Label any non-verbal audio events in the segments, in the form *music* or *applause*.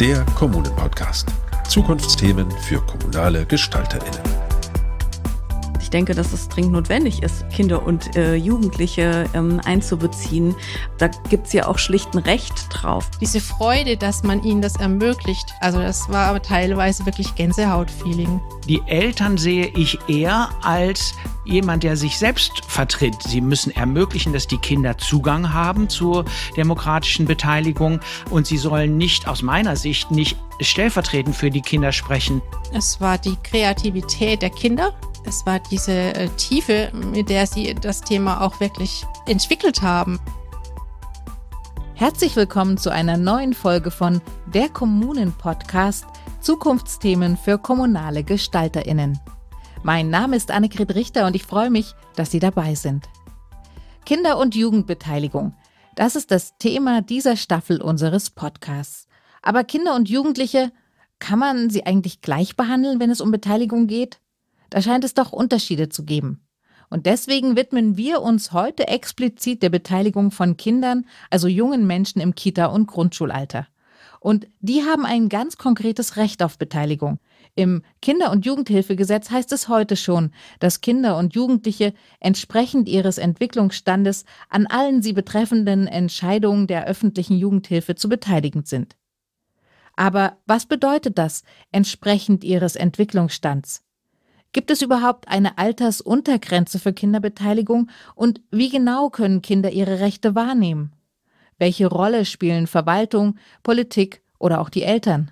der Kommunen-Podcast. Zukunftsthemen für kommunale GestalterInnen. Ich denke, dass es dringend notwendig ist, Kinder und äh, Jugendliche ähm, einzubeziehen. Da gibt es ja auch schlicht ein Recht drauf. Diese Freude, dass man ihnen das ermöglicht, also das war aber teilweise wirklich Gänsehautfeeling. Die Eltern sehe ich eher als jemand, der sich selbst vertritt. Sie müssen ermöglichen, dass die Kinder Zugang haben zur demokratischen Beteiligung und sie sollen nicht aus meiner Sicht nicht stellvertretend für die Kinder sprechen. Es war die Kreativität der Kinder. Es war diese äh, Tiefe, mit der sie das Thema auch wirklich entwickelt haben. Herzlich willkommen zu einer neuen Folge von Der Kommunen Podcast Zukunftsthemen für kommunale Gestalterinnen. Mein Name ist Annegret Richter und ich freue mich, dass Sie dabei sind. Kinder- und Jugendbeteiligung. Das ist das Thema dieser Staffel unseres Podcasts. Aber Kinder und Jugendliche, kann man sie eigentlich gleich behandeln, wenn es um Beteiligung geht? Da scheint es doch Unterschiede zu geben. Und deswegen widmen wir uns heute explizit der Beteiligung von Kindern, also jungen Menschen im Kita- und Grundschulalter. Und die haben ein ganz konkretes Recht auf Beteiligung. Im Kinder- und Jugendhilfegesetz heißt es heute schon, dass Kinder und Jugendliche entsprechend ihres Entwicklungsstandes an allen sie betreffenden Entscheidungen der öffentlichen Jugendhilfe zu beteiligen sind. Aber was bedeutet das entsprechend ihres Entwicklungsstands? Gibt es überhaupt eine Altersuntergrenze für Kinderbeteiligung und wie genau können Kinder ihre Rechte wahrnehmen? Welche Rolle spielen Verwaltung, Politik oder auch die Eltern?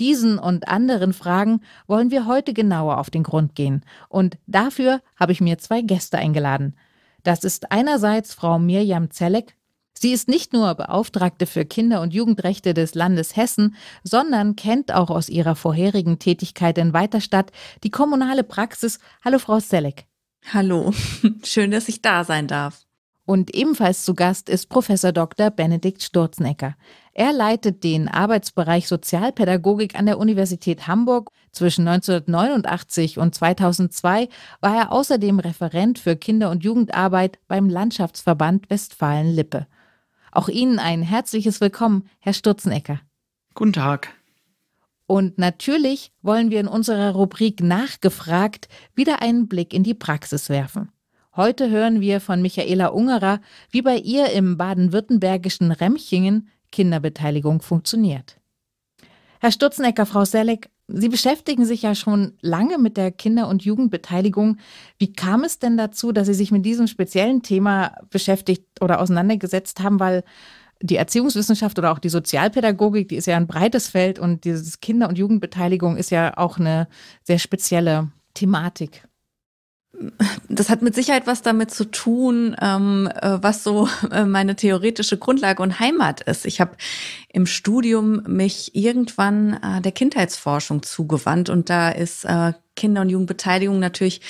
Diesen und anderen Fragen wollen wir heute genauer auf den Grund gehen. Und dafür habe ich mir zwei Gäste eingeladen. Das ist einerseits Frau Mirjam Zelleck. Sie ist nicht nur Beauftragte für Kinder- und Jugendrechte des Landes Hessen, sondern kennt auch aus ihrer vorherigen Tätigkeit in Weiterstadt die kommunale Praxis. Hallo, Frau Zelleck. Hallo, *laughs* schön, dass ich da sein darf. Und ebenfalls zu Gast ist Professor Dr. Benedikt Sturzenegger. Er leitet den Arbeitsbereich Sozialpädagogik an der Universität Hamburg. Zwischen 1989 und 2002 war er außerdem Referent für Kinder- und Jugendarbeit beim Landschaftsverband Westfalen-Lippe. Auch Ihnen ein herzliches Willkommen, Herr Sturzenegger. Guten Tag. Und natürlich wollen wir in unserer Rubrik Nachgefragt wieder einen Blick in die Praxis werfen. Heute hören wir von Michaela Ungerer, wie bei ihr im baden-württembergischen Remchingen Kinderbeteiligung funktioniert. Herr Stutzenecker, Frau Selleck, Sie beschäftigen sich ja schon lange mit der Kinder- und Jugendbeteiligung. Wie kam es denn dazu, dass Sie sich mit diesem speziellen Thema beschäftigt oder auseinandergesetzt haben? Weil die Erziehungswissenschaft oder auch die Sozialpädagogik, die ist ja ein breites Feld und dieses Kinder- und Jugendbeteiligung ist ja auch eine sehr spezielle Thematik das hat mit Sicherheit was damit zu tun, ähm, äh, was so äh, meine theoretische Grundlage und Heimat ist. Ich habe im Studium mich irgendwann äh, der Kindheitsforschung zugewandt und da ist äh, Kinder- und Jugendbeteiligung natürlich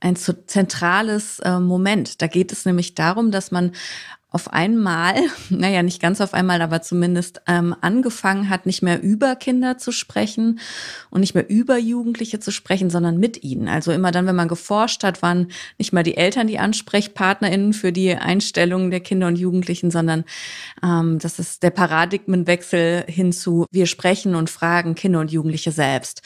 ein zentrales Moment. Da geht es nämlich darum, dass man auf einmal, *laughs* naja, nicht ganz auf einmal, aber zumindest ähm, angefangen hat, nicht mehr über Kinder zu sprechen und nicht mehr über Jugendliche zu sprechen, sondern mit ihnen. Also immer dann, wenn man geforscht hat, waren nicht mal die Eltern die AnsprechpartnerInnen für die Einstellungen der Kinder und Jugendlichen, sondern ähm, das ist der Paradigmenwechsel hin zu wir sprechen und fragen Kinder und Jugendliche selbst.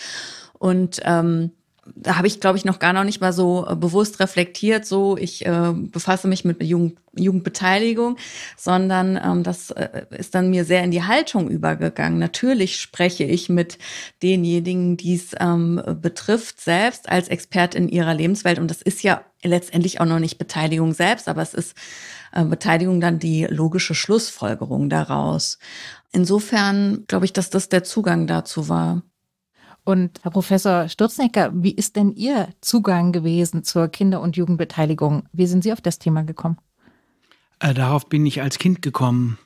Und ähm, da habe ich, glaube ich, noch gar noch nicht mal so äh, bewusst reflektiert, so ich äh, befasse mich mit Jugend, Jugendbeteiligung, sondern ähm, das äh, ist dann mir sehr in die Haltung übergegangen. Natürlich spreche ich mit denjenigen, die es ähm, betrifft, selbst als Expert in ihrer Lebenswelt. Und das ist ja letztendlich auch noch nicht Beteiligung selbst, aber es ist äh, Beteiligung dann die logische Schlussfolgerung daraus. Insofern glaube ich, dass das der Zugang dazu war. Und Herr Professor Stürznecker, wie ist denn Ihr Zugang gewesen zur Kinder- und Jugendbeteiligung? Wie sind Sie auf das Thema gekommen? Äh, darauf bin ich als Kind gekommen.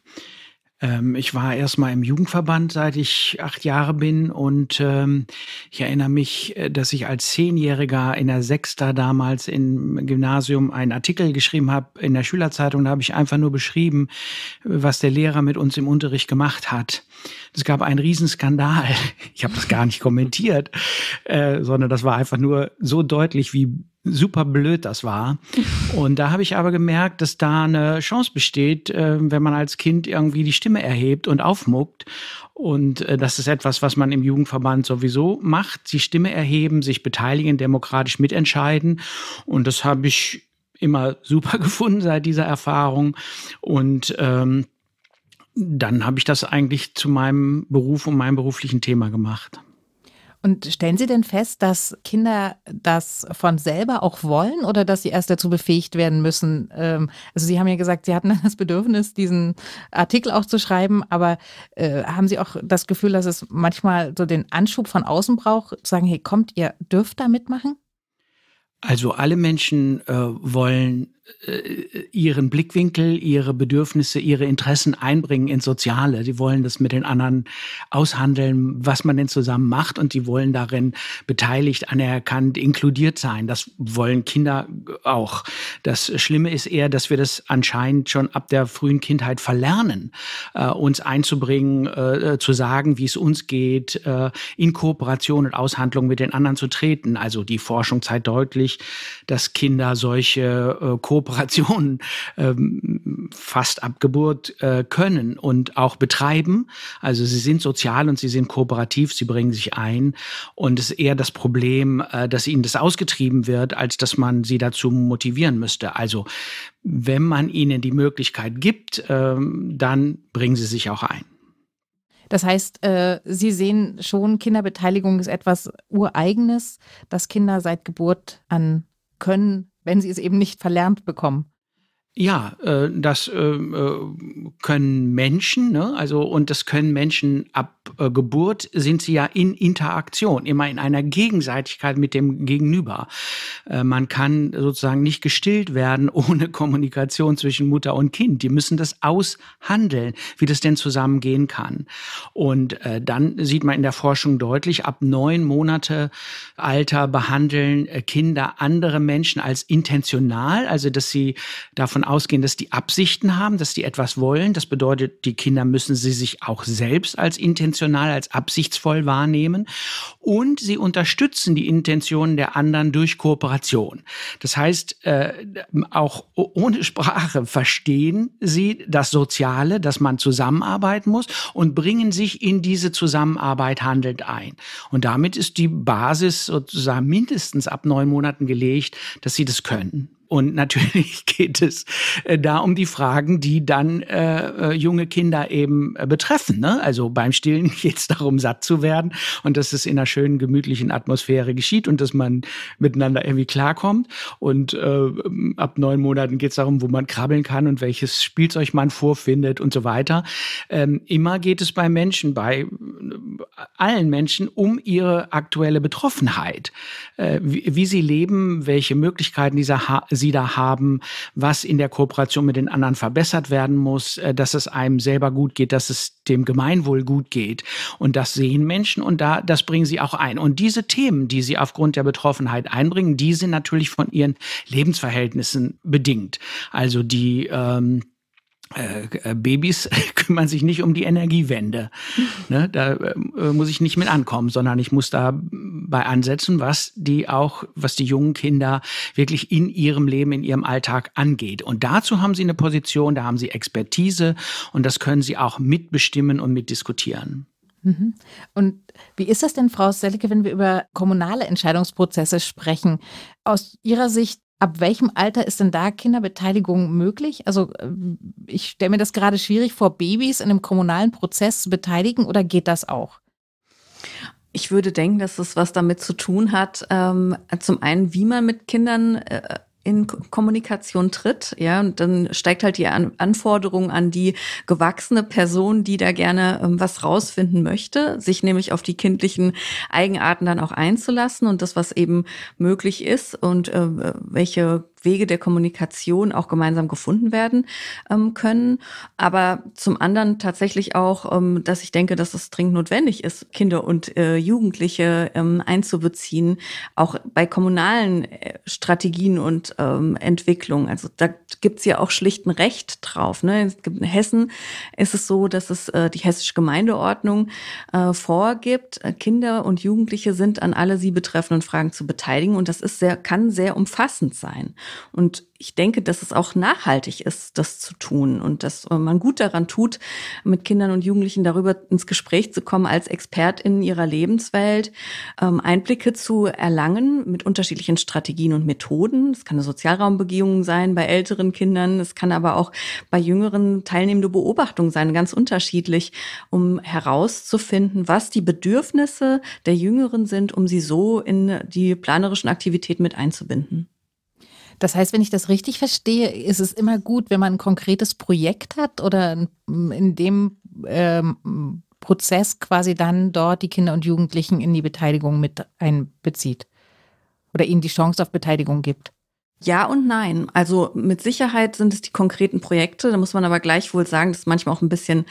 Ähm, ich war erstmal im Jugendverband, seit ich acht Jahre bin. Und ähm, ich erinnere mich, äh, dass ich als Zehnjähriger in der Sechster damals im Gymnasium einen Artikel geschrieben habe in der Schülerzeitung. Da habe ich einfach nur beschrieben, was der Lehrer mit uns im Unterricht gemacht hat. Es gab einen Riesenskandal. *laughs* Ich habe das gar nicht kommentiert, äh, sondern das war einfach nur so deutlich, wie super blöd das war. Und da habe ich aber gemerkt, dass da eine Chance besteht, äh, wenn man als Kind irgendwie die Stimme erhebt und aufmuckt. Und äh, das ist etwas, was man im Jugendverband sowieso macht, die Stimme erheben, sich beteiligen, demokratisch mitentscheiden. Und das habe ich immer *laughs* super gefunden seit dieser Erfahrung. Und ähm, dann habe ich das eigentlich zu meinem Beruf und meinem beruflichen Thema gemacht. Und stellen Sie denn fest, dass Kinder das von selber auch wollen oder dass sie erst dazu befähigt werden müssen? Ähm, also Sie haben ja gesagt, Sie hatten *laughs* das Bedürfnis, diesen Artikel auch zu schreiben, aber äh, haben Sie auch das Gefühl, dass es manchmal so den Anschub von außen braucht, zu sagen, hey, kommt, ihr dürft da mitmachen? Also alle Menschen äh, wollen äh, ihren Blickwinkel, ihre Bedürfnisse, ihre Interessen einbringen ins Soziale. Die wollen das mit den anderen aushandeln, was man denn zusammen macht und die wollen darin beteiligt, anerkannt, inkludiert sein. Das wollen Kinder auch. Das Schlimme ist eher, dass wir das anscheinend schon ab der frühen Kindheit verlernen, äh, uns einzubringen, äh, äh zu sagen, wie es uns geht, äh, in Kooperation und Aushandlung mit den anderen zu treten. Also die Forschung zeigt deutlich, dass Kinder solche äh, Kooperationen ähm, fast ab Geburt äh, können und auch betreiben. Also sie sind sozial und sie sind kooperativ, sie bringen sich ein. Und es ist eher das Problem, äh, dass ihnen das ausgetrieben wird, als dass man sie dazu motivieren müsste. Also wenn man ihnen die Möglichkeit gibt, ähm, dann bringen sie sich auch ein. Das heißt, äh, Sie sehen schon, Kinderbeteiligung ist etwas Ureigenes, das Kinder seit Geburt an können, wenn sie es eben nicht verlernt bekommen. Ja, äh, das äh, äh, können Menschen, ne? also und das können Menschen ab äh, Geburt sind sie ja in Interaktion, immer in einer Gegenseitigkeit mit dem Gegenüber. Äh, man kann sozusagen nicht gestillt werden *laughs* ohne Kommunikation zwischen Mutter und Kind. Die müssen das aushandeln, wie das denn zusammengehen kann. Und äh, dann sieht man in der Forschung deutlich, ab neun Monate Alter behandeln Kinder andere Menschen als intentional, also dass sie davon davon ausgehen, dass die Absichten haben, dass die etwas wollen. Das bedeutet, die Kinder müssen sie sich auch selbst als intentional, als absichtsvoll wahrnehmen. Und sie unterstützen die Intentionen der anderen durch Kooperation. Das heißt, äh, auch ohne Sprache verstehen sie das Soziale, dass man zusammenarbeiten muss und bringen sich in diese Zusammenarbeit handelnd ein. Und damit ist die Basis sozusagen mindestens ab neun Monaten gelegt, dass sie das können. Und natürlich *laughs* geht es äh, da um die Fragen, die dann äh, äh, junge Kinder eben äh, betreffen. Ne? Also beim Stillen *laughs* geht es darum, satt zu werden und dass es in einer schönen, gemütlichen Atmosphäre geschieht und dass man miteinander irgendwie klarkommt. Und äh, ähm, ab neun Monaten geht es darum, wo man krabbeln kann und welches Spielzeug man vorfindet und so weiter. Ähm, immer geht es bei Menschen, bei äh, allen Menschen, um ihre aktuelle Betroffenheit, äh, wie, wie, sie leben, welche Möglichkeiten dieser ha sie da haben, was in der Kooperation mit den anderen verbessert werden muss, äh, dass es einem selber gut geht, dass es dem Gemeinwohl gut geht. Und das sehen Menschen und da, das bringen sie auch ein. Und diese Themen, die sie aufgrund der Betroffenheit einbringen, die sind natürlich von ihren Lebensverhältnissen bedingt. Also die ähm, äh, äh, Babys *laughs* kümmern sich nicht um die Energiewende. *laughs* Ne? Da äh, muss ich nicht mit ankommen, sondern ich muss da bei ansetzen, was die auch, was die jungen Kinder wirklich in ihrem Leben, in ihrem Alltag angeht. Und dazu haben sie eine Position, da haben sie Expertise und das können sie auch mitbestimmen und mitdiskutieren. Mhm. Und wie ist das denn, Frau Selke, wenn wir über kommunale Entscheidungsprozesse sprechen? Aus Ihrer Sicht Ab welchem Alter ist denn da Kinderbeteiligung möglich? Also äh, ich stelle mir das gerade schwierig vor, Babys in einem kommunalen Prozess zu beteiligen oder geht das auch? Ich würde denken, dass es was damit zu tun hat, ähm, zum einen, wie man mit Kindern äh, in Kommunikation tritt, ja, und dann steigt halt die an Anforderung an die gewachsene Person, die da gerne ähm, was rausfinden möchte, sich nämlich auf die kindlichen Eigenarten dann auch einzulassen und das, was eben möglich ist und äh, welche Wege der Kommunikation auch gemeinsam gefunden werden ähm, können. Aber zum anderen tatsächlich auch, ähm, dass ich denke, dass es dringend notwendig ist, Kinder und äh, Jugendliche ähm, einzubeziehen, auch bei kommunalen äh, Strategien und ähm, Entwicklung. Also da gibt's ja auch schlicht ein Recht drauf. Ne? In Hessen ist es so, dass es äh, die hessische Gemeindeordnung äh, vorgibt, äh, Kinder und Jugendliche sind an alle sie betreffenden Fragen zu beteiligen und das ist sehr, kann sehr umfassend sein. Und ich denke, dass es auch nachhaltig ist, das zu tun und dass äh, man gut daran tut, mit Kindern und Jugendlichen darüber ins Gespräch zu kommen, als Expert in ihrer Lebenswelt, ähm, Einblicke zu erlangen mit unterschiedlichen Strategien und Methoden. Es kann eine Sozialraumbegehung sein bei älteren Kindern, es kann aber auch bei jüngeren teilnehmende Beobachtung sein, ganz unterschiedlich, um herauszufinden, was die Bedürfnisse der Jüngeren sind, um sie so in die planerischen Aktivitäten mit einzubinden. Das heißt, wenn ich das richtig verstehe, ist es immer gut, wenn man ein konkretes Projekt hat oder in dem ähm, Prozess quasi dann dort die Kinder und Jugendlichen in die Beteiligung mit einbezieht oder ihnen die Chance auf Beteiligung gibt. Ja und nein. Also mit Sicherheit sind es die konkreten Projekte. Da muss man aber gleich wohl sagen, dass es manchmal auch ein bisschen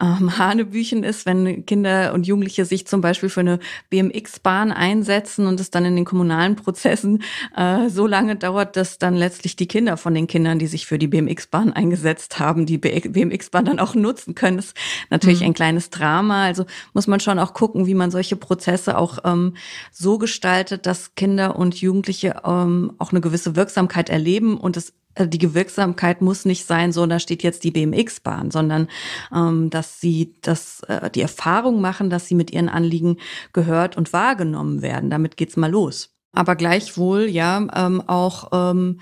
ähm, *laughs* Hanebüchen ist, wenn Kinder und Jugendliche sich zum Beispiel für eine BMX-Bahn einsetzen und es dann in den kommunalen Prozessen äh, so lange dauert, dass dann letztlich die Kinder von den Kindern, die sich für die BMX-Bahn eingesetzt haben, die BMX-Bahn dann auch nutzen können. Das ist natürlich mhm. ein kleines Drama. Also muss man schon auch gucken, wie man solche Prozesse auch ähm, so gestaltet, dass Kinder und Jugendliche ähm, auch eine gewisse Wirkung Wirksamkeit erleben und es äh, die Gewirksamkeit muss nicht sein, so da steht jetzt die BMX-Bahn, sondern ähm, dass sie dass, äh, die Erfahrung machen, dass sie mit ihren Anliegen gehört und wahrgenommen werden. Damit geht es mal los. Aber gleichwohl ja ähm, auch ähm,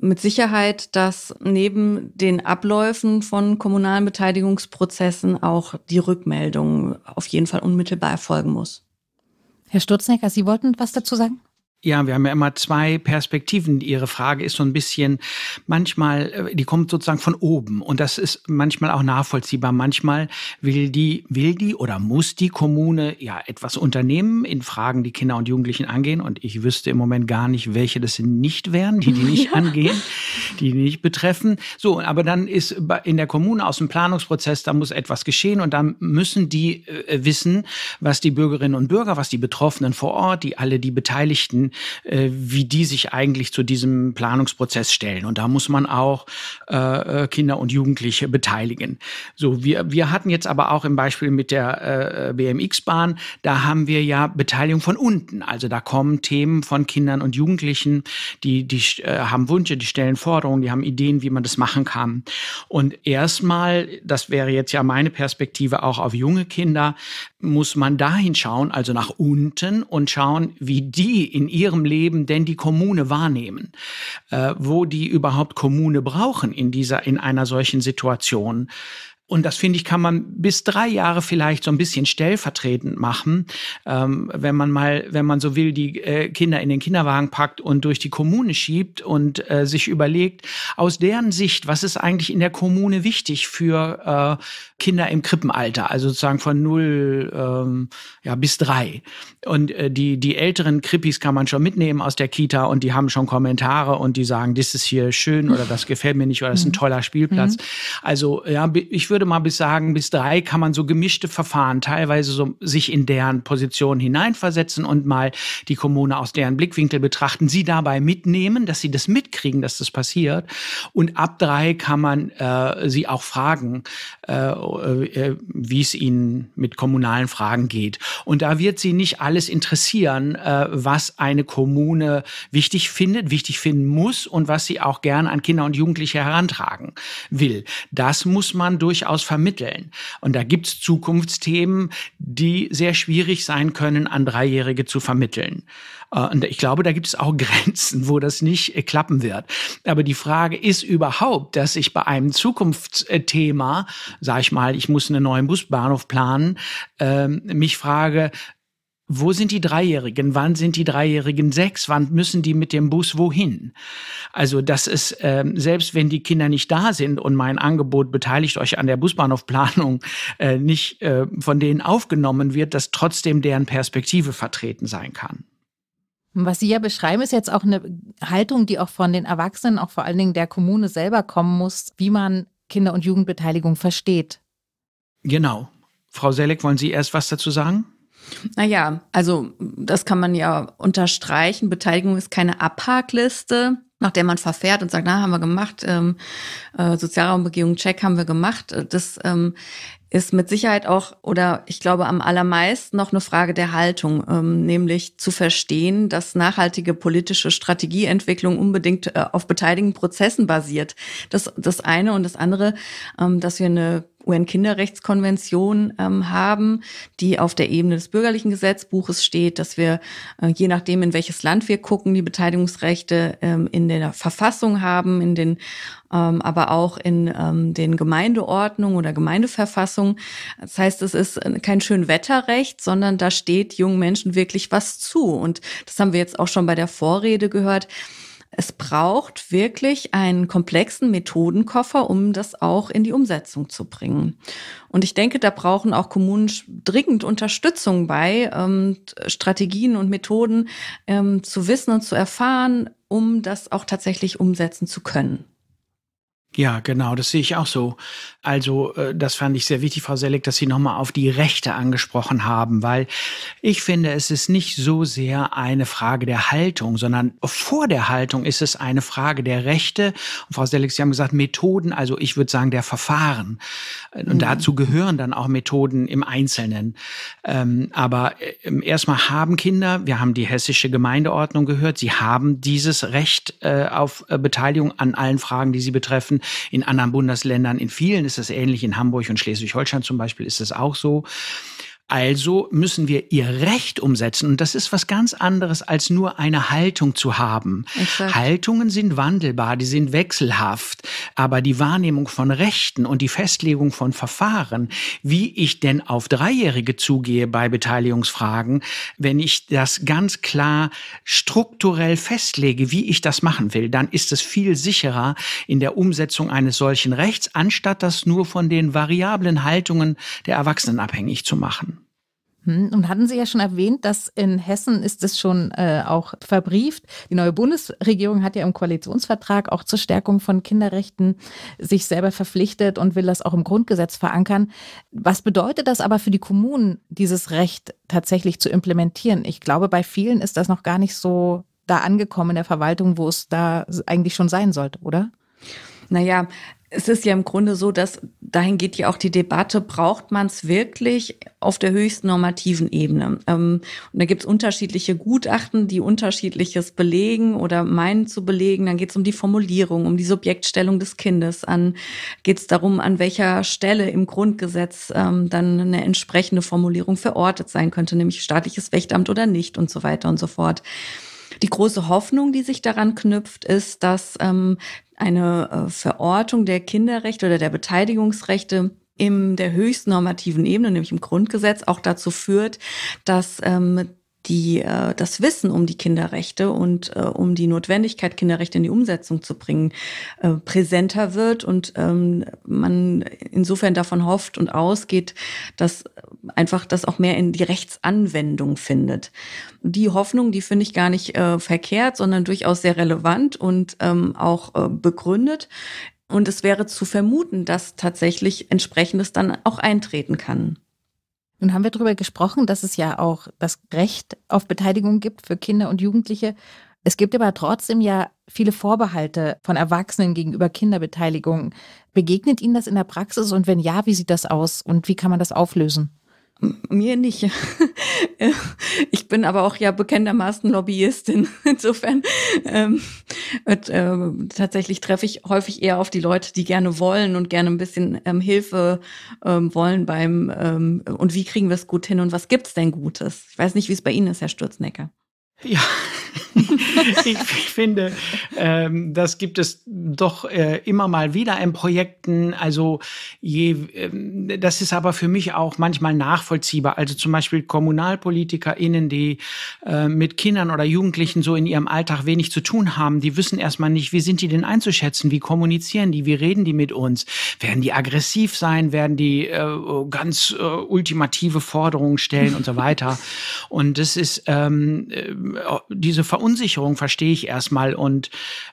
mit Sicherheit, dass neben den Abläufen von kommunalen Beteiligungsprozessen auch die Rückmeldung auf jeden Fall unmittelbar erfolgen muss. Herr Sturznecker, Sie wollten was dazu sagen? Ja, wir haben ja immer zwei Perspektiven. Ihre Frage ist so ein bisschen manchmal, äh, die kommt sozusagen von oben und das ist manchmal auch nachvollziehbar. Manchmal will die, will die oder muss die Kommune ja etwas unternehmen in Fragen, die Kinder und Jugendlichen angehen und ich wüsste im Moment gar nicht, welche das nicht wären, die die nicht *laughs* ja. angehen, die nicht betreffen. So, aber dann ist in der Kommune aus dem Planungsprozess, da muss etwas geschehen und dann müssen die äh, wissen, was die Bürgerinnen und Bürger, was die Betroffenen vor Ort, die alle die Beteiligten äh, wie die sich eigentlich zu diesem Planungsprozess stellen. Und da muss man auch äh, äh, Kinder und Jugendliche beteiligen. So, wir, wir hatten jetzt aber auch im Beispiel mit der äh, BMX-Bahn, da haben wir ja Beteiligung von unten. Also da kommen Themen von Kindern und Jugendlichen, die, die äh, haben Wünsche, die stellen Forderungen, die haben Ideen, wie man das machen kann. Und erstmal, das wäre jetzt ja meine Perspektive auch auf junge Kinder, muss man dahin schauen, also nach unten und schauen, wie die in ihrem Leben denn die Kommune wahrnehmen, äh, wo die überhaupt Kommune brauchen in dieser, in einer solchen Situation. Und das finde ich, kann man bis drei Jahre vielleicht so ein bisschen stellvertretend machen, ähm, wenn man mal, wenn man so will, die äh, Kinder in den Kinderwagen packt und durch die Kommune schiebt und äh, sich überlegt, aus deren Sicht, was ist eigentlich in der Kommune wichtig für äh, Kinder im Krippenalter, also sozusagen von null ähm, ja, bis drei. Und äh, die, die älteren Krippis kann man schon mitnehmen aus der Kita und die haben schon Kommentare und die sagen, das ist hier schön oder *laughs* das gefällt mir nicht oder das ist ein mhm. toller Spielplatz. Mhm. Also ja, ich würde würde mal bis sagen, bis drei kann man so gemischte Verfahren teilweise so sich in deren Position hineinversetzen und mal die Kommune aus deren Blickwinkel betrachten, sie dabei mitnehmen, dass sie das mitkriegen, dass das passiert. Und ab drei kann man äh, sie auch fragen, äh, äh wie es ihnen mit kommunalen Fragen geht. Und da wird sie nicht alles interessieren, äh, was eine Kommune wichtig findet, wichtig finden muss und was sie auch gerne an Kinder und Jugendliche herantragen will. Das muss man durchaus durchaus vermitteln. Und da gibt es Zukunftsthemen, die sehr schwierig sein können, an Dreijährige zu vermitteln. Äh, und ich glaube, da gibt es auch *laughs* Grenzen, wo das nicht äh, klappen wird. Aber die Frage ist überhaupt, dass ich bei einem Zukunftsthema, äh, sage ich mal, ich muss einen neuen Busbahnhof planen, ähm, mich frage, wo sind die Dreijährigen? Wann sind die Dreijährigen sechs? Wann müssen die mit dem Bus wohin? Also das ist, äh, selbst wenn die Kinder nicht da sind und mein Angebot beteiligt euch an der Busbahnhofplanung äh, nicht äh, von denen aufgenommen wird, dass trotzdem deren Perspektive vertreten sein kann. Was Sie ja beschreiben, ist jetzt auch eine Haltung, die auch von den Erwachsenen, auch vor allen Dingen der Kommune selber kommen muss, wie man Kinder- und Jugendbeteiligung versteht. Genau. Frau Selleck, wollen Sie erst was dazu sagen? Naja, also das kann man ja unterstreichen. Beteiligung ist keine Abhakliste, nach der man verfährt und sagt, na, haben wir gemacht, ähm, äh, Sozialraumbegehung, Check haben wir gemacht. Das ähm, ist mit Sicherheit auch, oder ich glaube am allermeisten noch eine Frage der Haltung, ähm, nämlich zu verstehen, dass nachhaltige politische Strategieentwicklung unbedingt äh, auf beteiligten Prozessen basiert. Das, das eine und das andere, ähm, dass wir eine UN-Kinderrechtskonvention ähm, haben, die auf der Ebene des bürgerlichen Gesetzbuches steht, dass wir, äh, je nachdem, in welches Land wir gucken, die Beteiligungsrechte ähm, in der Verfassung haben, in den, ähm, aber auch in ähm, den Gemeindeordnungen oder Gemeindeverfassungen. Das heißt, es ist kein schön Wetterrecht, sondern da steht jungen Menschen wirklich was zu. Und das haben wir jetzt auch schon bei der Vorrede gehört es braucht wirklich einen komplexen Methodenkoffer, um das auch in die Umsetzung zu bringen. Und ich denke, da brauchen auch Kommunen dringend Unterstützung bei, ähm, Strategien und Methoden ähm, zu wissen und zu erfahren, um das auch tatsächlich umsetzen zu können. Ja, genau, das sehe ich auch so. Also äh, das fand ich sehr wichtig, Frau Selleck, dass Sie nochmal auf die Rechte angesprochen haben, weil ich finde, es ist nicht so sehr eine Frage der Haltung, sondern vor der Haltung ist es eine Frage der Rechte. Und Frau Selleck, Sie haben gesagt, Methoden, also ich würde sagen der Verfahren. Äh, und mhm. dazu gehören dann auch Methoden im Einzelnen. Ähm, aber äh, erstmal haben Kinder, wir haben die hessische Gemeindeordnung gehört, sie haben dieses Recht auf Beteiligung an allen Fragen, die sie betreffen. In anderen Bundesländern, in vielen ist ist es ähnlich. In Hamburg und Schleswig-Holstein zum Beispiel ist es auch so. Also müssen wir ihr Recht umsetzen. Und das ist was ganz anderes, als nur eine Haltung zu haben. Exakt. Haltungen sind wandelbar, die sind wechselhaft. Aber die Wahrnehmung von Rechten und die Festlegung von Verfahren, wie ich denn auf Dreijährige zugehe bei Beteiligungsfragen, wenn ich das ganz klar strukturell festlege, wie ich das machen will, dann ist es viel sicherer in der Umsetzung eines solchen Rechts, anstatt das nur von den variablen Haltungen der Erwachsenen abhängig zu machen. Hm, und hatten Sie ja schon erwähnt, dass in Hessen ist es schon äh, auch verbrieft. Die neue Bundesregierung hat ja im Koalitionsvertrag auch zur Stärkung von Kinderrechten sich selber verpflichtet und will das auch im Grundgesetz verankern. Was bedeutet das aber für die Kommunen, dieses Recht tatsächlich zu implementieren? Ich glaube, bei vielen ist das noch gar nicht so da angekommen in der Verwaltung, wo es da eigentlich schon sein sollte, oder? Naja, es ist ja im Grunde so, dass dahin geht ja auch die Debatte, braucht man es wirklich auf der höchsten normativen Ebene? Ähm, und da gibt es unterschiedliche Gutachten, die unterschiedliches belegen oder meinen zu belegen. Dann geht es um die Formulierung, um die Subjektstellung des Kindes. An geht es darum, an welcher Stelle im Grundgesetz ähm, dann eine entsprechende Formulierung verortet sein könnte, nämlich staatliches Wächtamt oder nicht und so weiter und so fort. Die große Hoffnung, die sich daran knüpft, ist, dass ähm, eine äh, Verortung der Kinderrechte oder der Beteiligungsrechte in der höchsten normativen Ebene, nämlich im Grundgesetz, auch dazu führt, dass ähm, die äh, das Wissen um die Kinderrechte und äh, um die Notwendigkeit, Kinderrechte in die Umsetzung zu bringen, äh, präsenter wird und ähm, man insofern davon hofft und ausgeht, dass einfach das auch mehr in die Rechtsanwendung findet. Die Hoffnung, die finde ich gar nicht äh, verkehrt, sondern durchaus sehr relevant und ähm, auch äh, begründet. Und es wäre zu vermuten, dass tatsächlich entsprechendes dann auch eintreten kann. Nun haben wir darüber gesprochen, dass es ja auch das Recht auf Beteiligung gibt für Kinder und Jugendliche. Es gibt aber trotzdem ja viele Vorbehalte von Erwachsenen gegenüber Kinderbeteiligung. Begegnet Ihnen das in der Praxis und wenn ja, wie sieht das aus und wie kann man das auflösen? Mir nicht. *laughs* Ich bin aber auch ja bekanntermaßen Lobbyistin. *laughs* Insofern ähm, und, ähm, tatsächlich treffe ich häufig eher auf die Leute, die gerne wollen und gerne ein bisschen ähm, Hilfe ähm, wollen beim ähm, und wie kriegen wir es gut hin und was gibt's denn Gutes? Ich weiß nicht, wie es bei Ihnen ist, Herr Stürznecker. Ja, *laughs* ich finde, ähm, das gibt es doch äh, immer mal wieder in Projekten. Also je, ähm, das ist aber für mich auch manchmal nachvollziehbar. Also zum Beispiel KommunalpolitikerInnen, die äh, mit Kindern oder Jugendlichen so in ihrem Alltag wenig zu tun haben, die wissen erstmal nicht, wie sind die denn einzuschätzen, wie kommunizieren die, wie reden die mit uns, werden die aggressiv sein, werden die äh, ganz äh, ultimative Forderungen stellen und so weiter. Und das ist ähm, äh, diese diese Verunsicherung verstehe ich erstmal. Und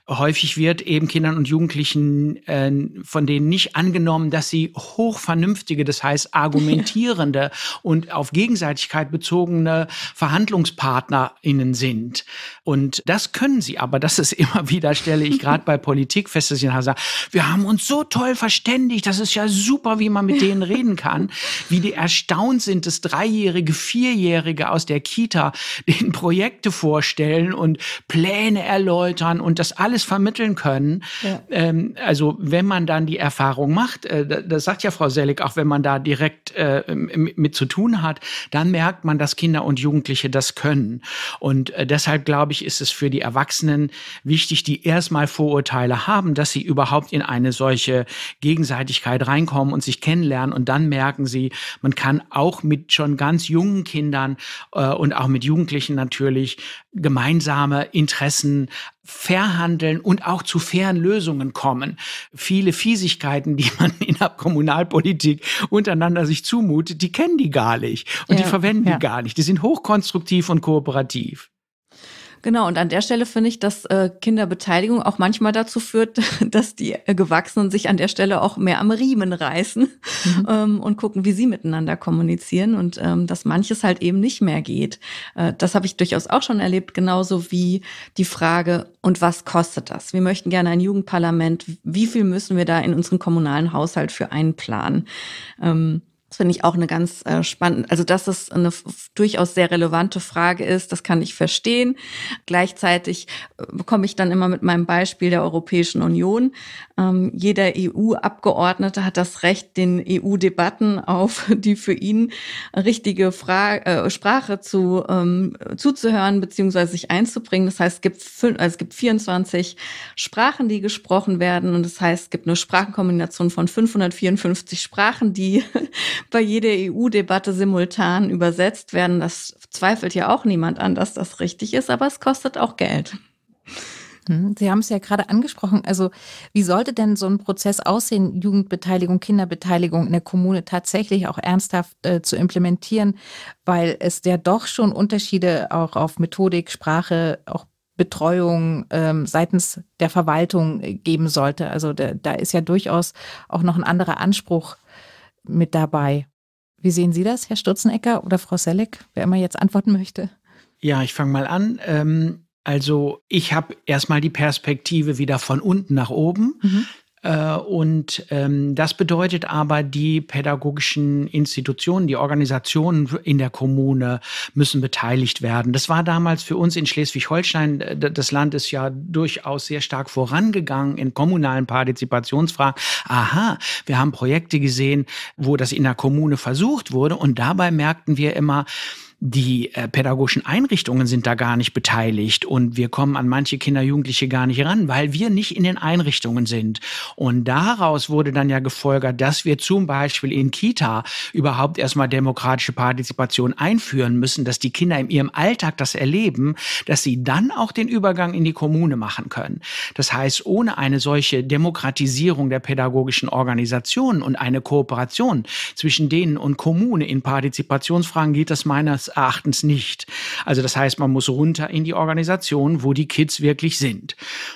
häufig wird eben Kindern und Jugendlichen äh, von denen nicht angenommen, dass sie hochvernünftige, das heißt argumentierende *laughs* und auf Gegenseitigkeit bezogene VerhandlungspartnerInnen sind. Und das können sie aber. Das ist immer *laughs* wieder, stelle ich gerade bei Politik fest, dass ich nachher sage, wir haben uns so toll verständigt. Das ist ja super, wie man mit denen reden kann. Wie die erstaunt sind, dass Dreijährige, Vierjährige aus der Kita den Projekte vorstellen erzählen und Pläne erläutern und das alles vermitteln können. Ja. Ähm, also wenn man dann die Erfahrung macht, äh, das sagt ja Frau Selig, auch wenn man da direkt äh, mit zu tun hat, dann merkt man, dass Kinder und Jugendliche das können. Und äh, deshalb glaube ich, ist es für die Erwachsenen wichtig, die erstmal Vorurteile haben, dass sie überhaupt in eine solche Gegenseitigkeit reinkommen und sich kennenlernen und dann merken sie, man kann auch mit schon ganz jungen Kindern äh, und auch mit Jugendlichen natürlich gemeinsam gemeinsame Interessen verhandeln und auch zu fairen Lösungen kommen. Viele Fiesigkeiten, die man *laughs* in der Kommunalpolitik untereinander sich zumutet, die kennen die gar nicht und ja, die verwenden ja. die gar nicht. Die sind hochkonstruktiv und kooperativ. Genau, und an der Stelle finde ich, dass äh, Kinderbeteiligung auch manchmal dazu führt, *laughs* dass die äh, Gewachsenen sich an der Stelle auch mehr am Riemen reißen mhm. ähm, und gucken, wie sie miteinander kommunizieren und ähm, dass manches halt eben nicht mehr geht. Äh, das habe ich durchaus auch schon erlebt, genauso wie die Frage, und was kostet das? Wir möchten gerne ein Jugendparlament. Wie viel müssen wir da in unseren kommunalen Haushalt für einplanen? Ähm, das finde ich auch eine ganz äh, spannende, also dass es eine durchaus sehr relevante Frage ist, das kann ich verstehen. Gleichzeitig äh, bekomme ich dann immer mit meinem Beispiel der Europäischen Union ähm, jeder EU-Abgeordnete hat das Recht, den EU-Debatten auf *laughs* die für ihn richtige Fra äh, Sprache zu, ähm, zuzuhören bzw. sich einzubringen. Das heißt, es gibt, also es gibt 24 Sprachen, die gesprochen werden. Und das heißt, es gibt eine Sprachenkombination von 554 Sprachen, die *laughs* bei jeder EU-Debatte simultan übersetzt werden. Das zweifelt ja auch niemand an, dass das richtig ist, aber es kostet auch Geld. Hm, Sie haben es ja gerade angesprochen. Also, wie sollte denn so ein Prozess aussehen, Jugendbeteiligung, Kinderbeteiligung in der Kommune tatsächlich auch ernsthaft äh, zu implementieren, weil es ja doch schon Unterschiede auch auf Methodik, Sprache, auch Betreuung ähm, seitens der Verwaltung äh, geben sollte. Also da, da ist ja durchaus auch noch ein anderer Anspruch mit dabei. Wie sehen Sie das, Herr Sturzenecker oder Frau Selleck, wer immer jetzt antworten möchte? Ja, ich fange mal an. Ähm also ich habe erstmal die Perspektive wieder von unten nach oben. Mhm. Äh, und ähm, das bedeutet aber, die pädagogischen Institutionen, die Organisationen in der Kommune müssen beteiligt werden. Das war damals für uns in Schleswig-Holstein, äh, das Land ist ja durchaus sehr stark vorangegangen in kommunalen Partizipationsfragen. Aha, wir haben Projekte gesehen, wo das in der Kommune versucht wurde und dabei merkten wir immer, die äh, pädagogischen Einrichtungen sind da gar nicht beteiligt und wir kommen an manche Kinder, Jugendliche gar nicht ran, weil wir nicht in den Einrichtungen sind. Und daraus wurde dann ja gefolgert, dass wir zum Beispiel in Kita überhaupt erstmal demokratische Partizipation einführen müssen, dass die Kinder in ihrem Alltag das erleben, dass sie dann auch den Übergang in die Kommune machen können. Das heißt, ohne eine solche Demokratisierung der pädagogischen Organisationen und eine Kooperation zwischen denen und Kommune in Partizipationsfragen geht das meiner meines Erachtens nicht. Also das heißt, man muss runter in die Organisation, wo die Kids wirklich sind.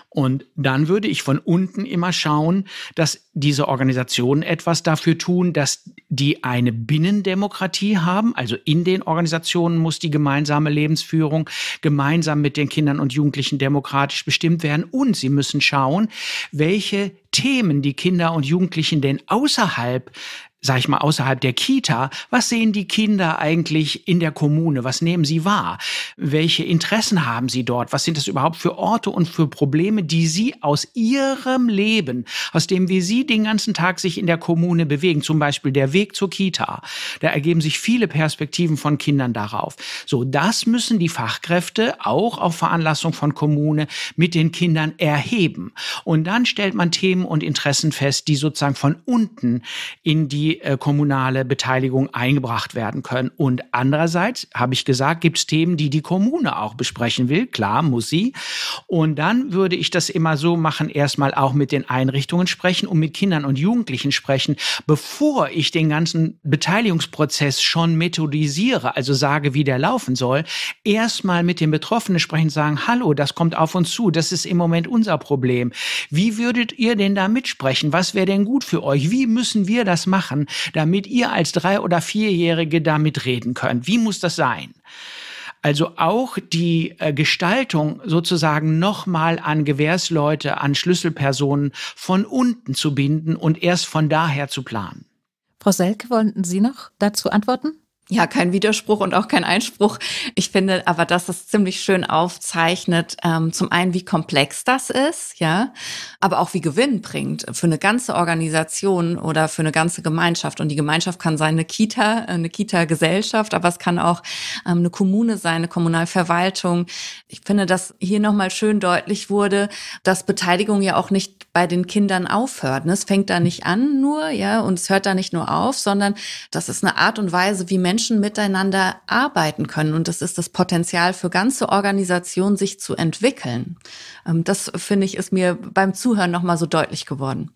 Und dann würde ich von unten immer schauen, dass diese Organisationen etwas dafür tun, dass die eine Binnendemokratie haben. Also in den Organisationen muss die gemeinsame Lebensführung gemeinsam mit den Kindern und Jugendlichen demokratisch bestimmt werden. Und sie müssen schauen, welche Themen die Kinder und Jugendlichen denn außerhalb sag ich mal, außerhalb der Kita, was sehen die Kinder eigentlich in der Kommune? Was nehmen sie wahr? Welche Interessen haben sie dort? Was sind das überhaupt für Orte und für Probleme, die sie aus ihrem Leben, aus dem wie sie den ganzen Tag sich in der Kommune bewegen, zum Beispiel der Weg zur Kita, da ergeben sich viele Perspektiven von Kindern darauf. So, das müssen die Fachkräfte auch auf Veranlassung von Kommune mit den Kindern erheben. Und dann stellt man Themen und Interessen fest, die sozusagen von unten in die äh, kommunale Beteiligung eingebracht werden können. Und andererseits, habe ich gesagt, gibt es Themen, die die Kommune auch besprechen will. Klar, muss sie. Und dann würde ich das immer so machen, erstmal auch mit den Einrichtungen sprechen und mit Kindern und Jugendlichen sprechen, bevor ich den ganzen Beteiligungsprozess schon methodisiere, also sage, wie der laufen soll. Erstmal mit den Betroffenen sprechen, sagen, hallo, das kommt auf uns zu, das ist im Moment unser Problem. Wie würdet ihr denn da mitsprechen? Was wäre denn gut für euch? Wie müssen wir das machen? machen, damit ihr als drei- oder vierjährige damit reden könnt? Wie muss das sein? Also auch die äh, Gestaltung sozusagen nochmal an Gewährsleute, an Schlüsselpersonen von unten zu binden und erst von daher zu planen. Frau Selke, wollten Sie noch dazu antworten? ja, kein Widerspruch und auch kein Einspruch. Ich finde aber, dass das ziemlich schön aufzeichnet, ähm, zum einen, wie komplex das ist, ja, aber auch wie Gewinn bringt für eine ganze Organisation oder für eine ganze Gemeinschaft. Und die Gemeinschaft kann sein eine Kita, eine Kita-Gesellschaft, aber es kann auch ähm, eine Kommune sein, eine Kommunalverwaltung. Ich finde, dass hier nochmal schön deutlich wurde, dass Beteiligung ja auch nicht bei den Kindern aufhört. Ne? Es fängt da nicht an nur, ja, und es hört da nicht nur auf, sondern das ist eine Art und Weise, wie Menschen miteinander arbeiten können. Und das ist das Potenzial für ganze Organisationen, sich zu entwickeln. Ähm, das finde ich, ist mir beim Zuhören nochmal so deutlich geworden.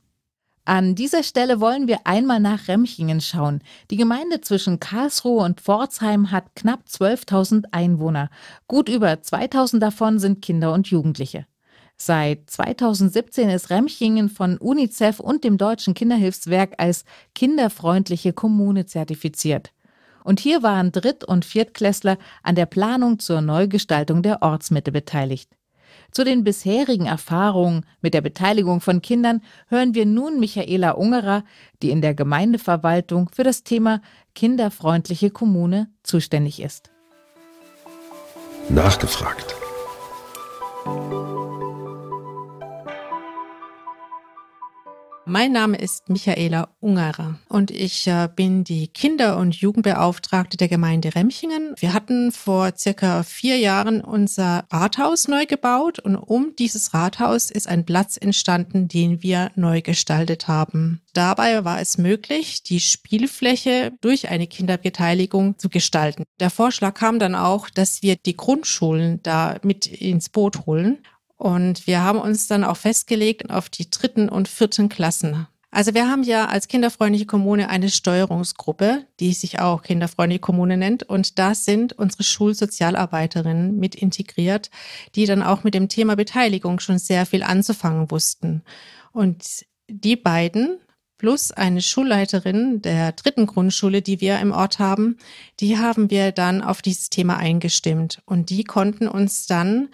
An dieser Stelle wollen wir einmal nach Remchingen schauen. Die Gemeinde zwischen Karlsruhe und Pforzheim hat knapp 12.000 Einwohner. Gut über 2.000 davon sind Kinder und Jugendliche. Seit 2017 ist Remchingen von UNICEF und dem Deutschen Kinderhilfswerk als kinderfreundliche Kommune zertifiziert. Und hier waren Dritt- und Viertklässler an der Planung zur Neugestaltung der Ortsmitte beteiligt. Zu den bisherigen Erfahrungen mit der Beteiligung von Kindern hören wir nun Michaela Ungerer, die in der Gemeindeverwaltung für das Thema kinderfreundliche Kommune zuständig ist. Nachgefragt. Mein Name ist Michaela Ungerer und ich äh, bin die Kinder- und Jugendbeauftragte der Gemeinde Remchingen. Wir hatten vor circa vier Jahren unser Rathaus neu gebaut und um dieses Rathaus ist ein Platz entstanden, den wir neu gestaltet haben. Dabei war es möglich, die Spielfläche durch eine Kinderbeteiligung zu gestalten. Der Vorschlag kam dann auch, dass wir die Grundschulen da mit ins Boot holen. Und wir haben uns dann auch festgelegt auf die dritten und vierten Klassen. Also wir haben ja als kinderfreundliche Kommune eine Steuerungsgruppe, die sich auch kinderfreundliche Kommune nennt. Und da sind unsere Schulsozialarbeiterinnen mit integriert, die dann auch mit dem Thema Beteiligung schon sehr viel anzufangen wussten. Und die beiden plus eine Schulleiterin der dritten Grundschule, die wir im Ort haben, die haben wir dann auf dieses Thema eingestimmt. Und die konnten uns dann